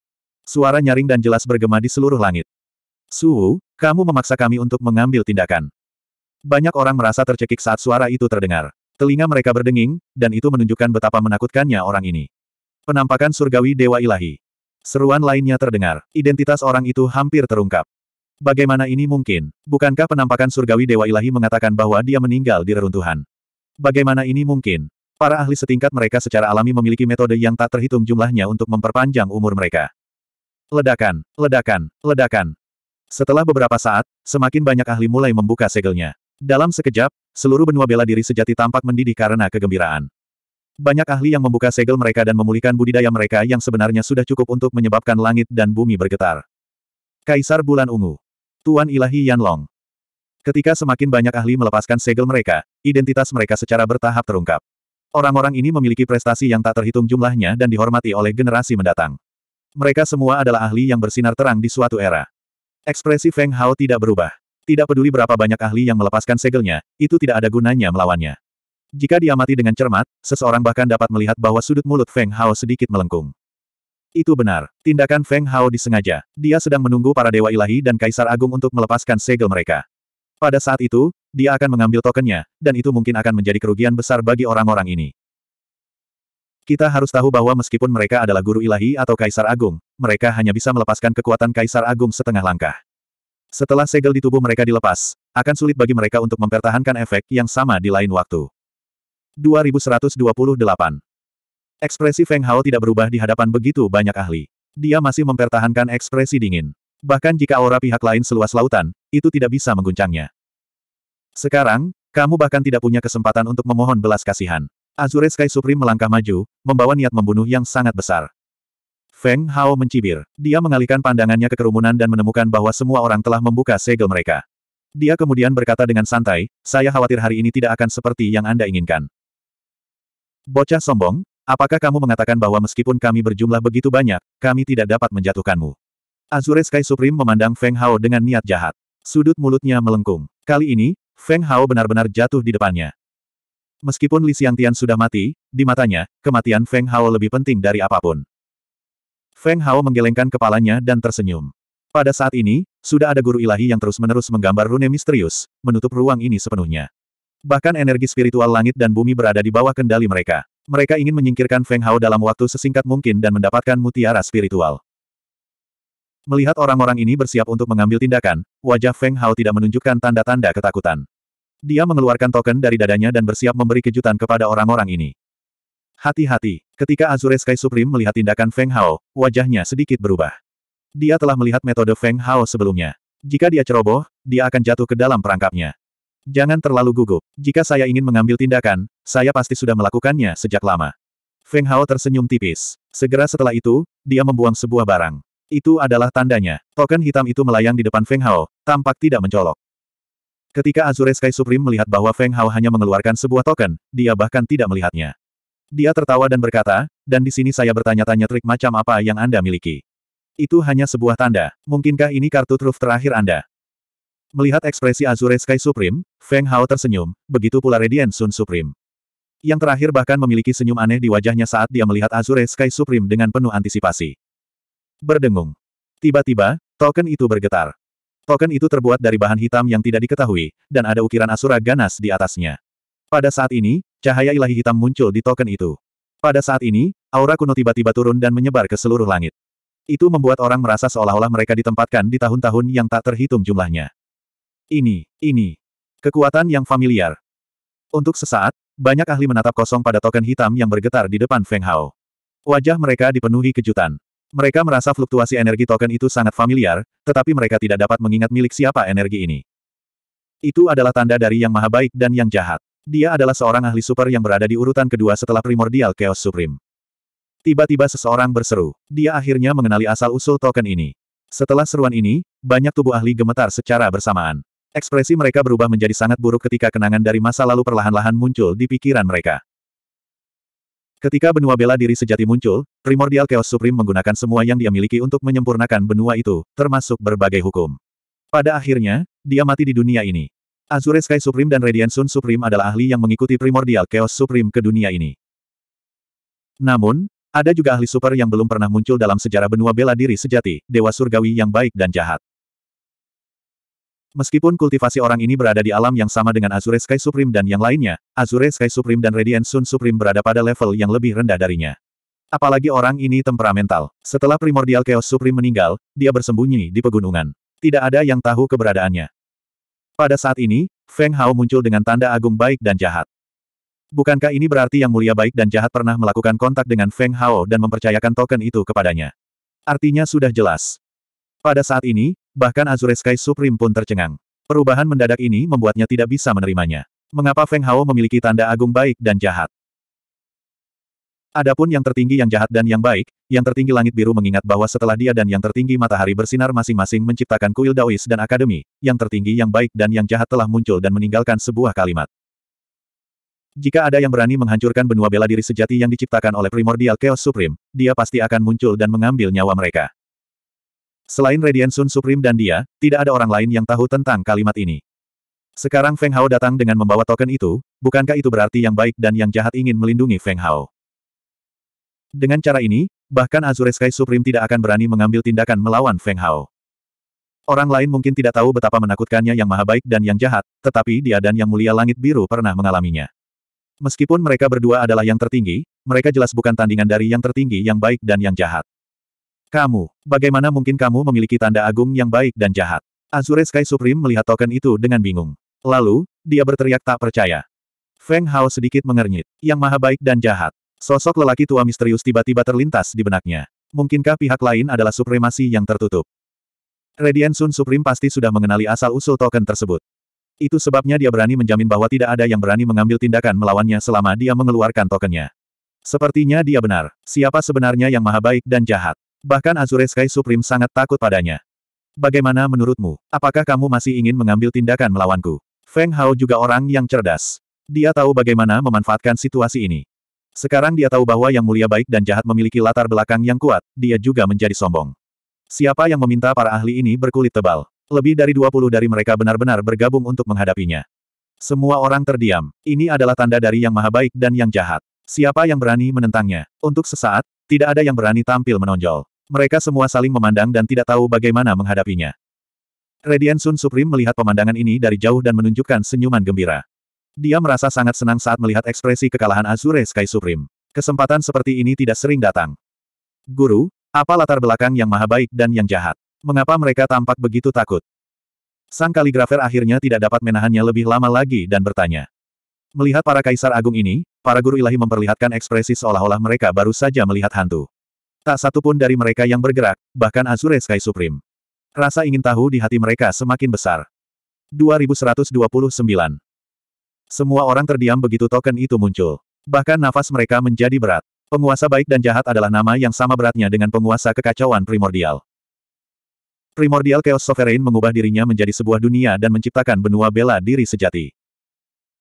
Suara nyaring dan jelas bergema di seluruh langit. Su, kamu memaksa kami untuk mengambil tindakan. Banyak orang merasa tercekik saat suara itu terdengar. Telinga mereka berdenging, dan itu menunjukkan betapa menakutkannya orang ini. Penampakan surgawi Dewa Ilahi. Seruan lainnya terdengar. Identitas orang itu hampir terungkap. Bagaimana ini mungkin? Bukankah penampakan surgawi Dewa Ilahi mengatakan bahwa dia meninggal di reruntuhan? Bagaimana ini mungkin? Para ahli setingkat mereka secara alami memiliki metode yang tak terhitung jumlahnya untuk memperpanjang umur mereka. Ledakan, ledakan, ledakan. Setelah beberapa saat, semakin banyak ahli mulai membuka segelnya. Dalam sekejap, seluruh benua bela diri sejati tampak mendidih karena kegembiraan. Banyak ahli yang membuka segel mereka dan memulihkan budidaya mereka yang sebenarnya sudah cukup untuk menyebabkan langit dan bumi bergetar. Kaisar Bulan Ungu. Tuan Ilahi Yanlong. Ketika semakin banyak ahli melepaskan segel mereka, identitas mereka secara bertahap terungkap. Orang-orang ini memiliki prestasi yang tak terhitung jumlahnya dan dihormati oleh generasi mendatang. Mereka semua adalah ahli yang bersinar terang di suatu era. Ekspresi Feng Hao tidak berubah. Tidak peduli berapa banyak ahli yang melepaskan segelnya, itu tidak ada gunanya melawannya. Jika diamati dengan cermat, seseorang bahkan dapat melihat bahwa sudut mulut Feng Hao sedikit melengkung. Itu benar. Tindakan Feng Hao disengaja. Dia sedang menunggu para dewa ilahi dan kaisar agung untuk melepaskan segel mereka. Pada saat itu, dia akan mengambil tokennya, dan itu mungkin akan menjadi kerugian besar bagi orang-orang ini. Kita harus tahu bahwa meskipun mereka adalah guru ilahi atau kaisar agung, mereka hanya bisa melepaskan kekuatan kaisar agung setengah langkah. Setelah segel di tubuh mereka dilepas, akan sulit bagi mereka untuk mempertahankan efek yang sama di lain waktu. 2128. Ekspresi Feng Hao tidak berubah di hadapan begitu banyak ahli. Dia masih mempertahankan ekspresi dingin. Bahkan jika aura pihak lain seluas lautan, itu tidak bisa mengguncangnya. Sekarang, kamu bahkan tidak punya kesempatan untuk memohon belas kasihan. Azure Sky Supreme melangkah maju, membawa niat membunuh yang sangat besar. Feng Hao mencibir. Dia mengalihkan pandangannya ke kerumunan dan menemukan bahwa semua orang telah membuka segel mereka. Dia kemudian berkata dengan santai, saya khawatir hari ini tidak akan seperti yang Anda inginkan. Bocah sombong, apakah kamu mengatakan bahwa meskipun kami berjumlah begitu banyak, kami tidak dapat menjatuhkanmu? Azure Sky Supreme memandang Feng Hao dengan niat jahat. Sudut mulutnya melengkung. Kali ini, Feng Hao benar-benar jatuh di depannya. Meskipun Li Xiangtian sudah mati, di matanya, kematian Feng Hao lebih penting dari apapun. Feng Hao menggelengkan kepalanya dan tersenyum. Pada saat ini, sudah ada guru ilahi yang terus-menerus menggambar rune misterius, menutup ruang ini sepenuhnya. Bahkan energi spiritual langit dan bumi berada di bawah kendali mereka. Mereka ingin menyingkirkan Feng Hao dalam waktu sesingkat mungkin dan mendapatkan mutiara spiritual. Melihat orang-orang ini bersiap untuk mengambil tindakan, wajah Feng Hao tidak menunjukkan tanda-tanda ketakutan. Dia mengeluarkan token dari dadanya dan bersiap memberi kejutan kepada orang-orang ini. Hati-hati, ketika Azure Sky Supreme melihat tindakan Feng Hao, wajahnya sedikit berubah. Dia telah melihat metode Feng Hao sebelumnya. Jika dia ceroboh, dia akan jatuh ke dalam perangkapnya. Jangan terlalu gugup. Jika saya ingin mengambil tindakan, saya pasti sudah melakukannya sejak lama. Feng Hao tersenyum tipis. Segera setelah itu, dia membuang sebuah barang. Itu adalah tandanya. Token hitam itu melayang di depan Feng Hao, tampak tidak mencolok. Ketika Azure Sky Supreme melihat bahwa Feng Hao hanya mengeluarkan sebuah token, dia bahkan tidak melihatnya. Dia tertawa dan berkata, dan di sini saya bertanya-tanya trik macam apa yang Anda miliki. Itu hanya sebuah tanda. Mungkinkah ini kartu truf terakhir Anda? Melihat ekspresi Azure Sky Supreme, Feng Hao tersenyum, begitu pula Radiant Sun Supreme. Yang terakhir bahkan memiliki senyum aneh di wajahnya saat dia melihat Azure Sky Supreme dengan penuh antisipasi. Berdengung. Tiba-tiba, token itu bergetar. Token itu terbuat dari bahan hitam yang tidak diketahui, dan ada ukiran Asura ganas di atasnya. Pada saat ini, cahaya ilahi hitam muncul di token itu. Pada saat ini, aura kuno tiba-tiba turun dan menyebar ke seluruh langit. Itu membuat orang merasa seolah-olah mereka ditempatkan di tahun-tahun yang tak terhitung jumlahnya. Ini, ini. Kekuatan yang familiar. Untuk sesaat, banyak ahli menatap kosong pada token hitam yang bergetar di depan Feng Hao. Wajah mereka dipenuhi kejutan. Mereka merasa fluktuasi energi token itu sangat familiar, tetapi mereka tidak dapat mengingat milik siapa energi ini. Itu adalah tanda dari yang maha baik dan yang jahat. Dia adalah seorang ahli super yang berada di urutan kedua setelah primordial Chaos Supreme. Tiba-tiba seseorang berseru. Dia akhirnya mengenali asal-usul token ini. Setelah seruan ini, banyak tubuh ahli gemetar secara bersamaan. Ekspresi mereka berubah menjadi sangat buruk ketika kenangan dari masa lalu perlahan-lahan muncul di pikiran mereka. Ketika benua bela diri sejati muncul, primordial Chaos Supreme menggunakan semua yang dia miliki untuk menyempurnakan benua itu, termasuk berbagai hukum. Pada akhirnya, dia mati di dunia ini. Azure Sky Supreme dan Radiant Sun Supreme adalah ahli yang mengikuti primordial Chaos Supreme ke dunia ini. Namun, ada juga ahli super yang belum pernah muncul dalam sejarah benua bela diri sejati, Dewa Surgawi yang baik dan jahat. Meskipun kultivasi orang ini berada di alam yang sama dengan Azure Sky Supreme dan yang lainnya, Azure Sky Supreme dan Radiant Sun Supreme berada pada level yang lebih rendah darinya. Apalagi orang ini temperamental. Setelah primordial Chaos Supreme meninggal, dia bersembunyi di pegunungan. Tidak ada yang tahu keberadaannya. Pada saat ini, Feng Hao muncul dengan tanda agung baik dan jahat. Bukankah ini berarti yang mulia baik dan jahat pernah melakukan kontak dengan Feng Hao dan mempercayakan token itu kepadanya? Artinya sudah jelas. Pada saat ini, bahkan Azure Sky Supreme pun tercengang. Perubahan mendadak ini membuatnya tidak bisa menerimanya. Mengapa Feng Hao memiliki tanda agung baik dan jahat? Adapun yang tertinggi yang jahat dan yang baik, yang tertinggi langit biru mengingat bahwa setelah dia dan yang tertinggi matahari bersinar masing-masing menciptakan kuil Daois dan Akademi, yang tertinggi yang baik dan yang jahat telah muncul dan meninggalkan sebuah kalimat. Jika ada yang berani menghancurkan benua bela diri sejati yang diciptakan oleh primordial Chaos Supreme, dia pasti akan muncul dan mengambil nyawa mereka. Selain Radiant Sun Supreme dan dia, tidak ada orang lain yang tahu tentang kalimat ini. Sekarang Feng Hao datang dengan membawa token itu, bukankah itu berarti yang baik dan yang jahat ingin melindungi Feng Hao? Dengan cara ini, bahkan Azure Sky Supreme tidak akan berani mengambil tindakan melawan Feng Hao. Orang lain mungkin tidak tahu betapa menakutkannya yang maha baik dan yang jahat, tetapi dia dan yang mulia langit biru pernah mengalaminya. Meskipun mereka berdua adalah yang tertinggi, mereka jelas bukan tandingan dari yang tertinggi yang baik dan yang jahat. Kamu, bagaimana mungkin kamu memiliki tanda agung yang baik dan jahat? Azure Sky Supreme melihat token itu dengan bingung. Lalu, dia berteriak tak percaya. Feng Hao sedikit mengernyit. Yang maha baik dan jahat. Sosok lelaki tua misterius tiba-tiba terlintas di benaknya. Mungkinkah pihak lain adalah supremasi yang tertutup? Radiant Sun Supreme pasti sudah mengenali asal-usul token tersebut. Itu sebabnya dia berani menjamin bahwa tidak ada yang berani mengambil tindakan melawannya selama dia mengeluarkan tokennya. Sepertinya dia benar. Siapa sebenarnya yang maha baik dan jahat? Bahkan Azure Sky Supreme sangat takut padanya. Bagaimana menurutmu? Apakah kamu masih ingin mengambil tindakan melawanku? Feng Hao juga orang yang cerdas. Dia tahu bagaimana memanfaatkan situasi ini. Sekarang dia tahu bahwa yang mulia baik dan jahat memiliki latar belakang yang kuat, dia juga menjadi sombong. Siapa yang meminta para ahli ini berkulit tebal? Lebih dari 20 dari mereka benar-benar bergabung untuk menghadapinya. Semua orang terdiam. Ini adalah tanda dari yang maha baik dan yang jahat. Siapa yang berani menentangnya? Untuk sesaat, tidak ada yang berani tampil menonjol. Mereka semua saling memandang dan tidak tahu bagaimana menghadapinya. Radian Sun Supreme melihat pemandangan ini dari jauh dan menunjukkan senyuman gembira. Dia merasa sangat senang saat melihat ekspresi kekalahan Azure Sky Supreme. Kesempatan seperti ini tidak sering datang. Guru, apa latar belakang yang maha baik dan yang jahat? Mengapa mereka tampak begitu takut? Sang kaligrafer akhirnya tidak dapat menahannya lebih lama lagi dan bertanya. Melihat para kaisar agung ini, para guru ilahi memperlihatkan ekspresi seolah-olah mereka baru saja melihat hantu. Tak satu pun dari mereka yang bergerak, bahkan Azure Sky Supreme. Rasa ingin tahu di hati mereka semakin besar. 2129 semua orang terdiam begitu token itu muncul. Bahkan nafas mereka menjadi berat. Penguasa baik dan jahat adalah nama yang sama beratnya dengan penguasa kekacauan primordial. Primordial Chaos Sovereign mengubah dirinya menjadi sebuah dunia dan menciptakan benua bela diri sejati.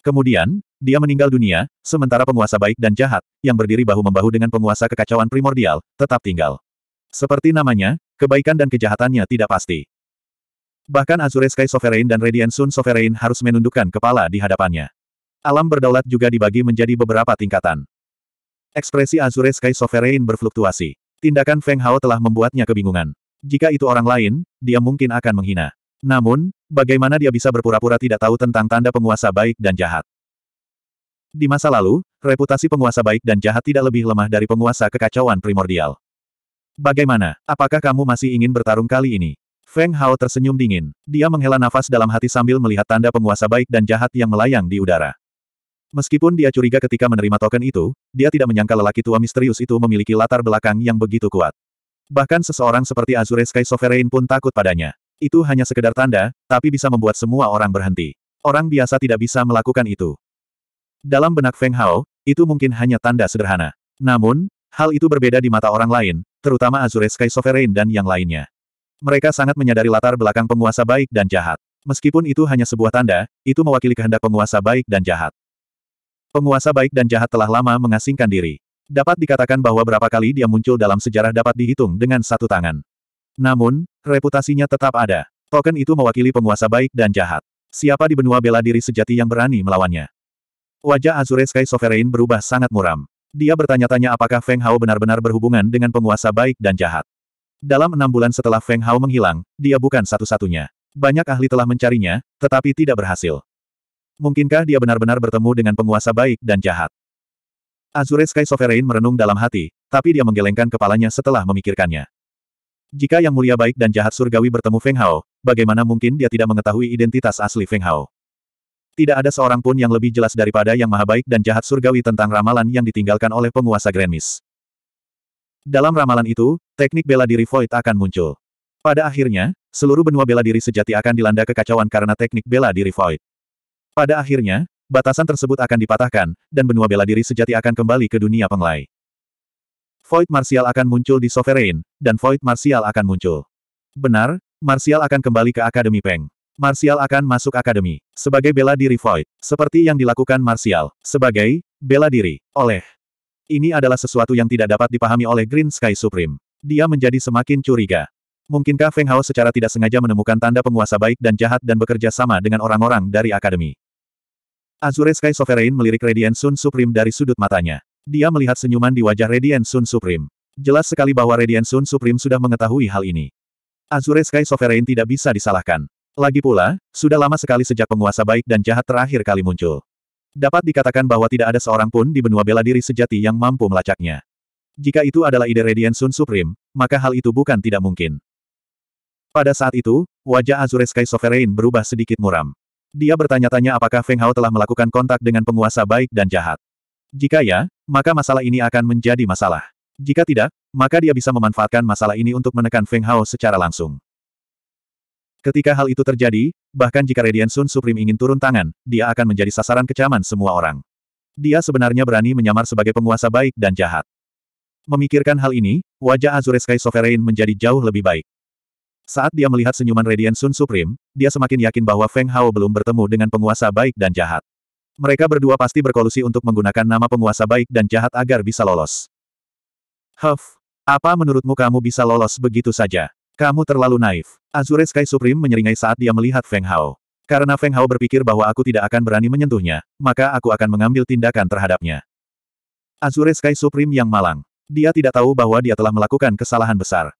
Kemudian, dia meninggal dunia, sementara penguasa baik dan jahat, yang berdiri bahu-membahu dengan penguasa kekacauan primordial, tetap tinggal. Seperti namanya, kebaikan dan kejahatannya tidak pasti. Bahkan Azure Sky Sovereign dan Radiant Sun Sovereign harus menundukkan kepala di hadapannya. Alam berdaulat juga dibagi menjadi beberapa tingkatan. Ekspresi Azure Sky Sovereign berfluktuasi. Tindakan Feng Hao telah membuatnya kebingungan. Jika itu orang lain, dia mungkin akan menghina. Namun, bagaimana dia bisa berpura-pura tidak tahu tentang tanda penguasa baik dan jahat? Di masa lalu, reputasi penguasa baik dan jahat tidak lebih lemah dari penguasa kekacauan primordial. Bagaimana? Apakah kamu masih ingin bertarung kali ini? Feng Hao tersenyum dingin. Dia menghela nafas dalam hati sambil melihat tanda penguasa baik dan jahat yang melayang di udara. Meskipun dia curiga ketika menerima token itu, dia tidak menyangka lelaki tua misterius itu memiliki latar belakang yang begitu kuat. Bahkan seseorang seperti Azure Sky Sovereign pun takut padanya. Itu hanya sekedar tanda, tapi bisa membuat semua orang berhenti. Orang biasa tidak bisa melakukan itu. Dalam benak Feng Hao, itu mungkin hanya tanda sederhana. Namun, hal itu berbeda di mata orang lain, terutama Azure Sky Sovereign dan yang lainnya. Mereka sangat menyadari latar belakang penguasa baik dan jahat. Meskipun itu hanya sebuah tanda, itu mewakili kehendak penguasa baik dan jahat. Penguasa baik dan jahat telah lama mengasingkan diri. Dapat dikatakan bahwa berapa kali dia muncul dalam sejarah dapat dihitung dengan satu tangan. Namun, reputasinya tetap ada. Token itu mewakili penguasa baik dan jahat. Siapa di benua bela diri sejati yang berani melawannya? Wajah Azure Sky Sovereign berubah sangat muram. Dia bertanya-tanya apakah Feng Hao benar-benar berhubungan dengan penguasa baik dan jahat. Dalam enam bulan setelah Feng Hao menghilang, dia bukan satu-satunya. Banyak ahli telah mencarinya, tetapi tidak berhasil. Mungkinkah dia benar-benar bertemu dengan penguasa baik dan jahat? Azure Sky Sovereign merenung dalam hati, tapi dia menggelengkan kepalanya setelah memikirkannya. Jika yang mulia baik dan jahat surgawi bertemu Feng Hao, bagaimana mungkin dia tidak mengetahui identitas asli Feng Hao? Tidak ada seorang pun yang lebih jelas daripada yang maha baik dan jahat surgawi tentang ramalan yang ditinggalkan oleh penguasa Grand Miss. Dalam ramalan itu, teknik bela diri Void akan muncul. Pada akhirnya, seluruh benua bela diri sejati akan dilanda kekacauan karena teknik bela diri Void. Pada akhirnya, batasan tersebut akan dipatahkan, dan benua bela diri sejati akan kembali ke dunia penglai. Void Martial akan muncul di Sovereign, dan Void Martial akan muncul. Benar, Martial akan kembali ke Akademi Peng. Martial akan masuk akademi sebagai bela diri void, seperti yang dilakukan Martial sebagai bela diri oleh. Ini adalah sesuatu yang tidak dapat dipahami oleh Green Sky Supreme. Dia menjadi semakin curiga. Mungkinkah Feng Hao secara tidak sengaja menemukan tanda penguasa baik dan jahat dan bekerja sama dengan orang-orang dari akademi? Azure Sky Sovereign melirik Radiant Sun Supreme dari sudut matanya. Dia melihat senyuman di wajah Radiant Sun Supreme. Jelas sekali bahwa Radiant Sun Supreme sudah mengetahui hal ini. Azure Sky Sovereign tidak bisa disalahkan. Lagi pula, sudah lama sekali sejak penguasa baik dan jahat terakhir kali muncul. Dapat dikatakan bahwa tidak ada seorang pun di benua bela diri sejati yang mampu melacaknya. Jika itu adalah ide Radiant Sun Supreme, maka hal itu bukan tidak mungkin. Pada saat itu, wajah Azure Sky Sovereign berubah sedikit muram. Dia bertanya-tanya apakah Feng Hao telah melakukan kontak dengan penguasa baik dan jahat. Jika ya, maka masalah ini akan menjadi masalah. Jika tidak, maka dia bisa memanfaatkan masalah ini untuk menekan Feng Hao secara langsung. Ketika hal itu terjadi, bahkan jika Radiant Sun Supreme ingin turun tangan, dia akan menjadi sasaran kecaman semua orang. Dia sebenarnya berani menyamar sebagai penguasa baik dan jahat. Memikirkan hal ini, wajah Azure Sky Sovereign menjadi jauh lebih baik. Saat dia melihat senyuman Radiant Sun Supreme, dia semakin yakin bahwa Feng Hao belum bertemu dengan penguasa baik dan jahat. Mereka berdua pasti berkolusi untuk menggunakan nama penguasa baik dan jahat agar bisa lolos. Huff, apa menurutmu kamu bisa lolos begitu saja? Kamu terlalu naif. Azure Sky Supreme menyeringai saat dia melihat Feng Hao. Karena Feng Hao berpikir bahwa aku tidak akan berani menyentuhnya, maka aku akan mengambil tindakan terhadapnya. Azure Sky Supreme yang malang. Dia tidak tahu bahwa dia telah melakukan kesalahan besar.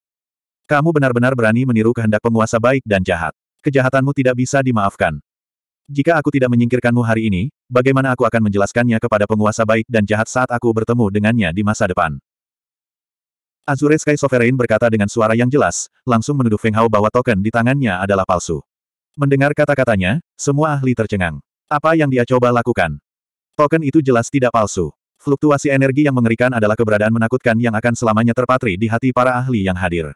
Kamu benar-benar berani meniru kehendak penguasa baik dan jahat. Kejahatanmu tidak bisa dimaafkan. Jika aku tidak menyingkirkanmu hari ini, bagaimana aku akan menjelaskannya kepada penguasa baik dan jahat saat aku bertemu dengannya di masa depan? Azure Sky Sovereign berkata dengan suara yang jelas, langsung menuduh Feng Hao bahwa token di tangannya adalah palsu. Mendengar kata-katanya, semua ahli tercengang. Apa yang dia coba lakukan? Token itu jelas tidak palsu. Fluktuasi energi yang mengerikan adalah keberadaan menakutkan yang akan selamanya terpatri di hati para ahli yang hadir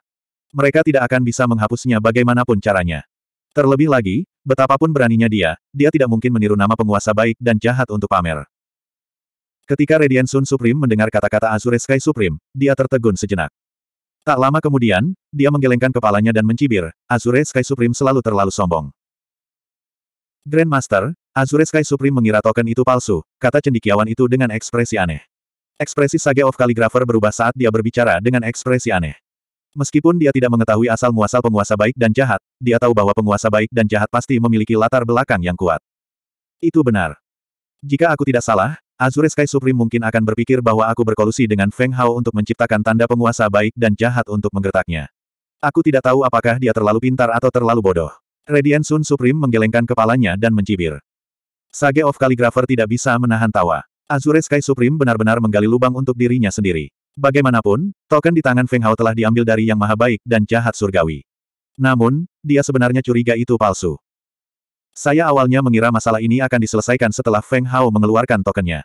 mereka tidak akan bisa menghapusnya bagaimanapun caranya. Terlebih lagi, betapapun beraninya dia, dia tidak mungkin meniru nama penguasa baik dan jahat untuk pamer. Ketika Radiant Sun Supreme mendengar kata-kata Azure Sky Supreme, dia tertegun sejenak. Tak lama kemudian, dia menggelengkan kepalanya dan mencibir, Azure Sky Supreme selalu terlalu sombong. Grandmaster, Azure Sky Supreme mengira token itu palsu, kata cendikiawan itu dengan ekspresi aneh. Ekspresi Sage of Calligrapher berubah saat dia berbicara dengan ekspresi aneh. Meskipun dia tidak mengetahui asal-muasal penguasa baik dan jahat, dia tahu bahwa penguasa baik dan jahat pasti memiliki latar belakang yang kuat. Itu benar. Jika aku tidak salah, Azure Sky Supreme mungkin akan berpikir bahwa aku berkolusi dengan Feng Hao untuk menciptakan tanda penguasa baik dan jahat untuk menggertaknya. Aku tidak tahu apakah dia terlalu pintar atau terlalu bodoh. Radiant Sun Supreme menggelengkan kepalanya dan mencibir. Sage of Calligrapher tidak bisa menahan tawa. Azure Sky Supreme benar-benar menggali lubang untuk dirinya sendiri. Bagaimanapun, token di tangan Feng Hao telah diambil dari yang maha baik dan jahat surgawi. Namun, dia sebenarnya curiga itu palsu. Saya awalnya mengira masalah ini akan diselesaikan setelah Feng Hao mengeluarkan tokennya.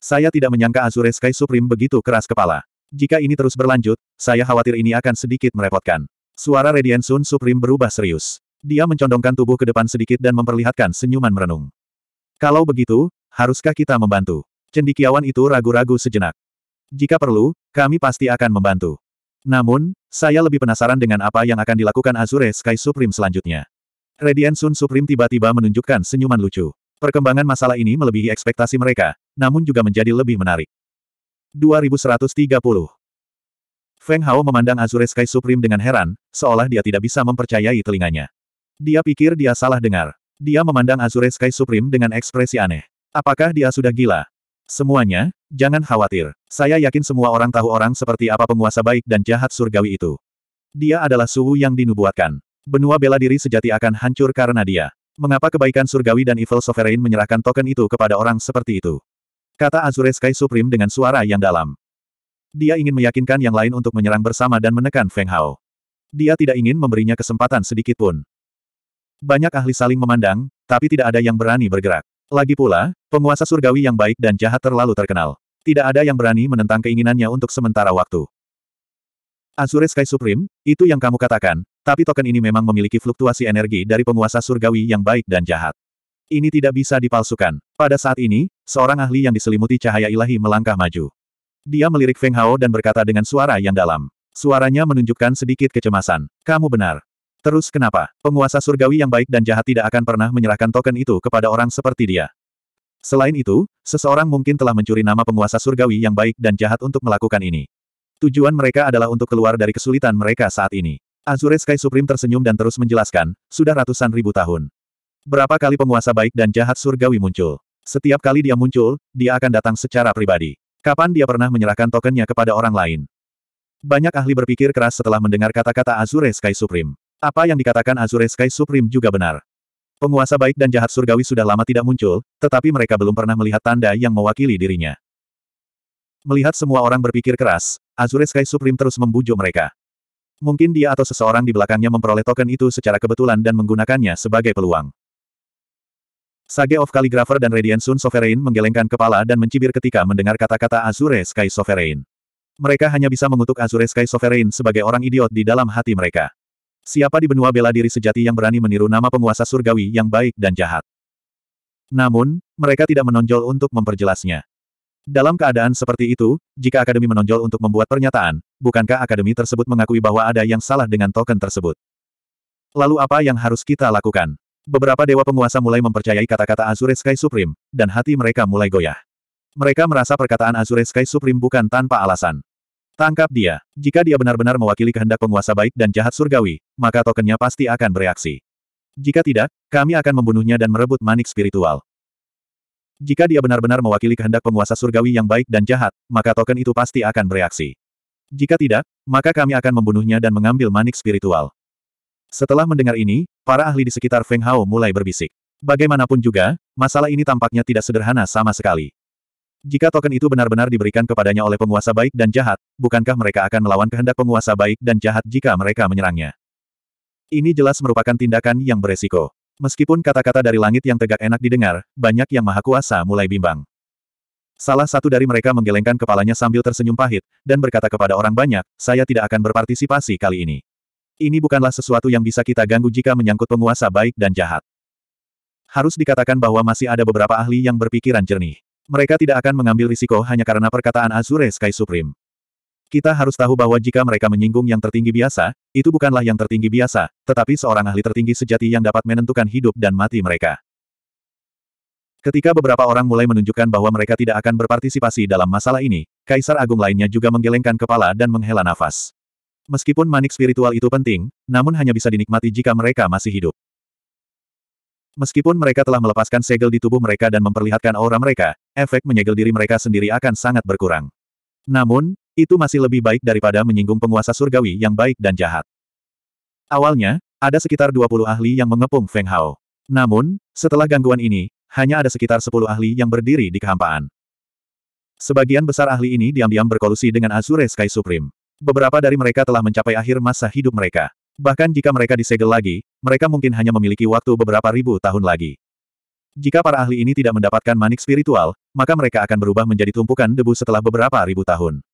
Saya tidak menyangka Azure Sky Supreme begitu keras kepala. Jika ini terus berlanjut, saya khawatir ini akan sedikit merepotkan. Suara Radiant Sun Supreme berubah serius. Dia mencondongkan tubuh ke depan sedikit dan memperlihatkan senyuman merenung. Kalau begitu, haruskah kita membantu? Cendikiawan itu ragu-ragu sejenak. Jika perlu, kami pasti akan membantu. Namun, saya lebih penasaran dengan apa yang akan dilakukan Azure Sky Supreme selanjutnya. Radiant Sun Supreme tiba-tiba menunjukkan senyuman lucu. Perkembangan masalah ini melebihi ekspektasi mereka, namun juga menjadi lebih menarik. 2130 Feng Hao memandang Azure Sky Supreme dengan heran, seolah dia tidak bisa mempercayai telinganya. Dia pikir dia salah dengar. Dia memandang Azure Sky Supreme dengan ekspresi aneh. Apakah dia sudah gila? Semuanya, Jangan khawatir. Saya yakin semua orang tahu orang seperti apa penguasa baik dan jahat surgawi itu. Dia adalah suhu yang dinubuatkan. Benua bela diri sejati akan hancur karena dia. Mengapa kebaikan surgawi dan Evil Sovereign menyerahkan token itu kepada orang seperti itu? Kata Azure Sky Supreme dengan suara yang dalam. Dia ingin meyakinkan yang lain untuk menyerang bersama dan menekan Feng Hao. Dia tidak ingin memberinya kesempatan sedikit pun. Banyak ahli saling memandang, tapi tidak ada yang berani bergerak. Lagi pula, penguasa surgawi yang baik dan jahat terlalu terkenal. Tidak ada yang berani menentang keinginannya untuk sementara waktu. Azure Sky Supreme, itu yang kamu katakan, tapi token ini memang memiliki fluktuasi energi dari penguasa surgawi yang baik dan jahat. Ini tidak bisa dipalsukan. Pada saat ini, seorang ahli yang diselimuti cahaya ilahi melangkah maju. Dia melirik Feng Hao dan berkata dengan suara yang dalam. Suaranya menunjukkan sedikit kecemasan. Kamu benar. Terus kenapa? Penguasa surgawi yang baik dan jahat tidak akan pernah menyerahkan token itu kepada orang seperti dia. Selain itu, seseorang mungkin telah mencuri nama penguasa surgawi yang baik dan jahat untuk melakukan ini. Tujuan mereka adalah untuk keluar dari kesulitan mereka saat ini. Azure Sky Supreme tersenyum dan terus menjelaskan, sudah ratusan ribu tahun. Berapa kali penguasa baik dan jahat surgawi muncul? Setiap kali dia muncul, dia akan datang secara pribadi. Kapan dia pernah menyerahkan tokennya kepada orang lain? Banyak ahli berpikir keras setelah mendengar kata-kata Azure Sky Supreme. Apa yang dikatakan Azure Sky Supreme juga benar. Penguasa baik dan jahat surgawi sudah lama tidak muncul, tetapi mereka belum pernah melihat tanda yang mewakili dirinya. Melihat semua orang berpikir keras, Azure Sky Supreme terus membujuk mereka. Mungkin dia atau seseorang di belakangnya memperoleh token itu secara kebetulan dan menggunakannya sebagai peluang. Sage of Calligrapher dan Radiant Sun Sovereign menggelengkan kepala dan mencibir ketika mendengar kata-kata Azure Sky Sovereign. Mereka hanya bisa mengutuk Azure Sky Sovereign sebagai orang idiot di dalam hati mereka. Siapa di benua bela diri sejati yang berani meniru nama penguasa surgawi yang baik dan jahat? Namun, mereka tidak menonjol untuk memperjelasnya. Dalam keadaan seperti itu, jika Akademi menonjol untuk membuat pernyataan, bukankah Akademi tersebut mengakui bahwa ada yang salah dengan token tersebut? Lalu apa yang harus kita lakukan? Beberapa dewa penguasa mulai mempercayai kata-kata Azure Sky Supreme, dan hati mereka mulai goyah. Mereka merasa perkataan Azure Sky Supreme bukan tanpa alasan. Tangkap dia. Jika dia benar-benar mewakili kehendak penguasa baik dan jahat surgawi, maka tokennya pasti akan bereaksi. Jika tidak, kami akan membunuhnya dan merebut manik spiritual. Jika dia benar-benar mewakili kehendak penguasa surgawi yang baik dan jahat, maka token itu pasti akan bereaksi. Jika tidak, maka kami akan membunuhnya dan mengambil manik spiritual. Setelah mendengar ini, para ahli di sekitar Feng Hao mulai berbisik. Bagaimanapun juga, masalah ini tampaknya tidak sederhana sama sekali. Jika token itu benar-benar diberikan kepadanya oleh penguasa baik dan jahat, bukankah mereka akan melawan kehendak penguasa baik dan jahat jika mereka menyerangnya? Ini jelas merupakan tindakan yang beresiko. Meskipun kata-kata dari langit yang tegak enak didengar, banyak yang maha kuasa mulai bimbang. Salah satu dari mereka menggelengkan kepalanya sambil tersenyum pahit, dan berkata kepada orang banyak, saya tidak akan berpartisipasi kali ini. Ini bukanlah sesuatu yang bisa kita ganggu jika menyangkut penguasa baik dan jahat. Harus dikatakan bahwa masih ada beberapa ahli yang berpikiran jernih. Mereka tidak akan mengambil risiko hanya karena perkataan Azure Sky Supreme. Kita harus tahu bahwa jika mereka menyinggung yang tertinggi biasa, itu bukanlah yang tertinggi biasa, tetapi seorang ahli tertinggi sejati yang dapat menentukan hidup dan mati mereka. Ketika beberapa orang mulai menunjukkan bahwa mereka tidak akan berpartisipasi dalam masalah ini, Kaisar Agung lainnya juga menggelengkan kepala dan menghela nafas. Meskipun manik spiritual itu penting, namun hanya bisa dinikmati jika mereka masih hidup. Meskipun mereka telah melepaskan segel di tubuh mereka dan memperlihatkan aura mereka, efek menyegel diri mereka sendiri akan sangat berkurang. Namun, itu masih lebih baik daripada menyinggung penguasa surgawi yang baik dan jahat. Awalnya, ada sekitar 20 ahli yang mengepung Feng Hao. Namun, setelah gangguan ini, hanya ada sekitar 10 ahli yang berdiri di kehampaan. Sebagian besar ahli ini diam-diam berkolusi dengan Azure Sky Supreme. Beberapa dari mereka telah mencapai akhir masa hidup mereka. Bahkan jika mereka disegel lagi, mereka mungkin hanya memiliki waktu beberapa ribu tahun lagi. Jika para ahli ini tidak mendapatkan manik spiritual, maka mereka akan berubah menjadi tumpukan debu setelah beberapa ribu tahun.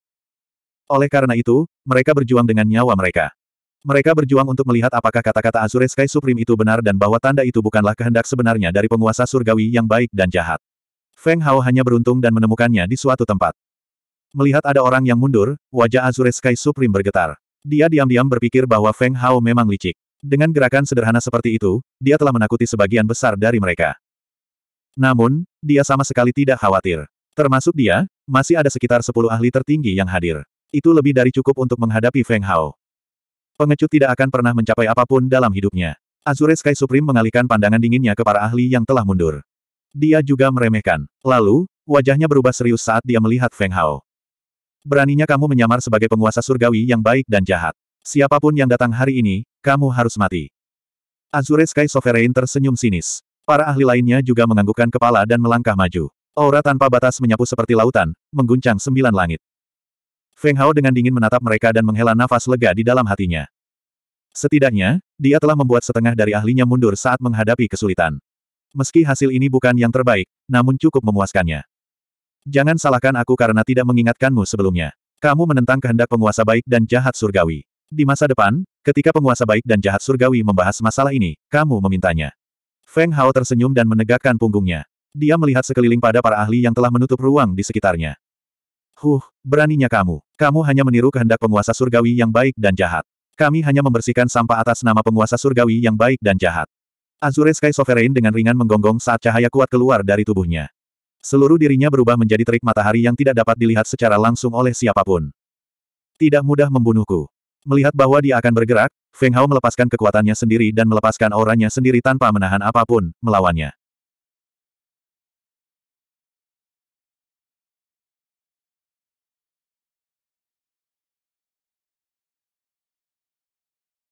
Oleh karena itu, mereka berjuang dengan nyawa mereka. Mereka berjuang untuk melihat apakah kata-kata Azure Sky Supreme itu benar dan bahwa tanda itu bukanlah kehendak sebenarnya dari penguasa surgawi yang baik dan jahat. Feng Hao hanya beruntung dan menemukannya di suatu tempat. Melihat ada orang yang mundur, wajah Azure Sky Supreme bergetar. Dia diam-diam berpikir bahwa Feng Hao memang licik. Dengan gerakan sederhana seperti itu, dia telah menakuti sebagian besar dari mereka. Namun, dia sama sekali tidak khawatir. Termasuk dia, masih ada sekitar 10 ahli tertinggi yang hadir. Itu lebih dari cukup untuk menghadapi Feng Hao. Pengecut tidak akan pernah mencapai apapun dalam hidupnya. Azure Sky Supreme mengalihkan pandangan dinginnya ke para ahli yang telah mundur. Dia juga meremehkan. Lalu, wajahnya berubah serius saat dia melihat Feng Hao. Beraninya kamu menyamar sebagai penguasa surgawi yang baik dan jahat. Siapapun yang datang hari ini, kamu harus mati. Azure Sky Sovereign tersenyum sinis. Para ahli lainnya juga menganggukkan kepala dan melangkah maju. Aura tanpa batas menyapu seperti lautan, mengguncang sembilan langit. Feng Hao dengan dingin menatap mereka dan menghela nafas lega di dalam hatinya. Setidaknya, dia telah membuat setengah dari ahlinya mundur saat menghadapi kesulitan. Meski hasil ini bukan yang terbaik, namun cukup memuaskannya. Jangan salahkan aku karena tidak mengingatkanmu sebelumnya. Kamu menentang kehendak penguasa baik dan jahat surgawi. Di masa depan, ketika penguasa baik dan jahat surgawi membahas masalah ini, kamu memintanya. Feng Hao tersenyum dan menegakkan punggungnya. Dia melihat sekeliling pada para ahli yang telah menutup ruang di sekitarnya. Huh, beraninya kamu. Kamu hanya meniru kehendak penguasa surgawi yang baik dan jahat. Kami hanya membersihkan sampah atas nama penguasa surgawi yang baik dan jahat. Azure Sky Sovereign dengan ringan menggonggong saat cahaya kuat keluar dari tubuhnya. Seluruh dirinya berubah menjadi terik matahari yang tidak dapat dilihat secara langsung oleh siapapun. Tidak mudah membunuhku. Melihat bahwa dia akan bergerak, Feng Hao melepaskan kekuatannya sendiri dan melepaskan auranya sendiri tanpa menahan apapun, melawannya.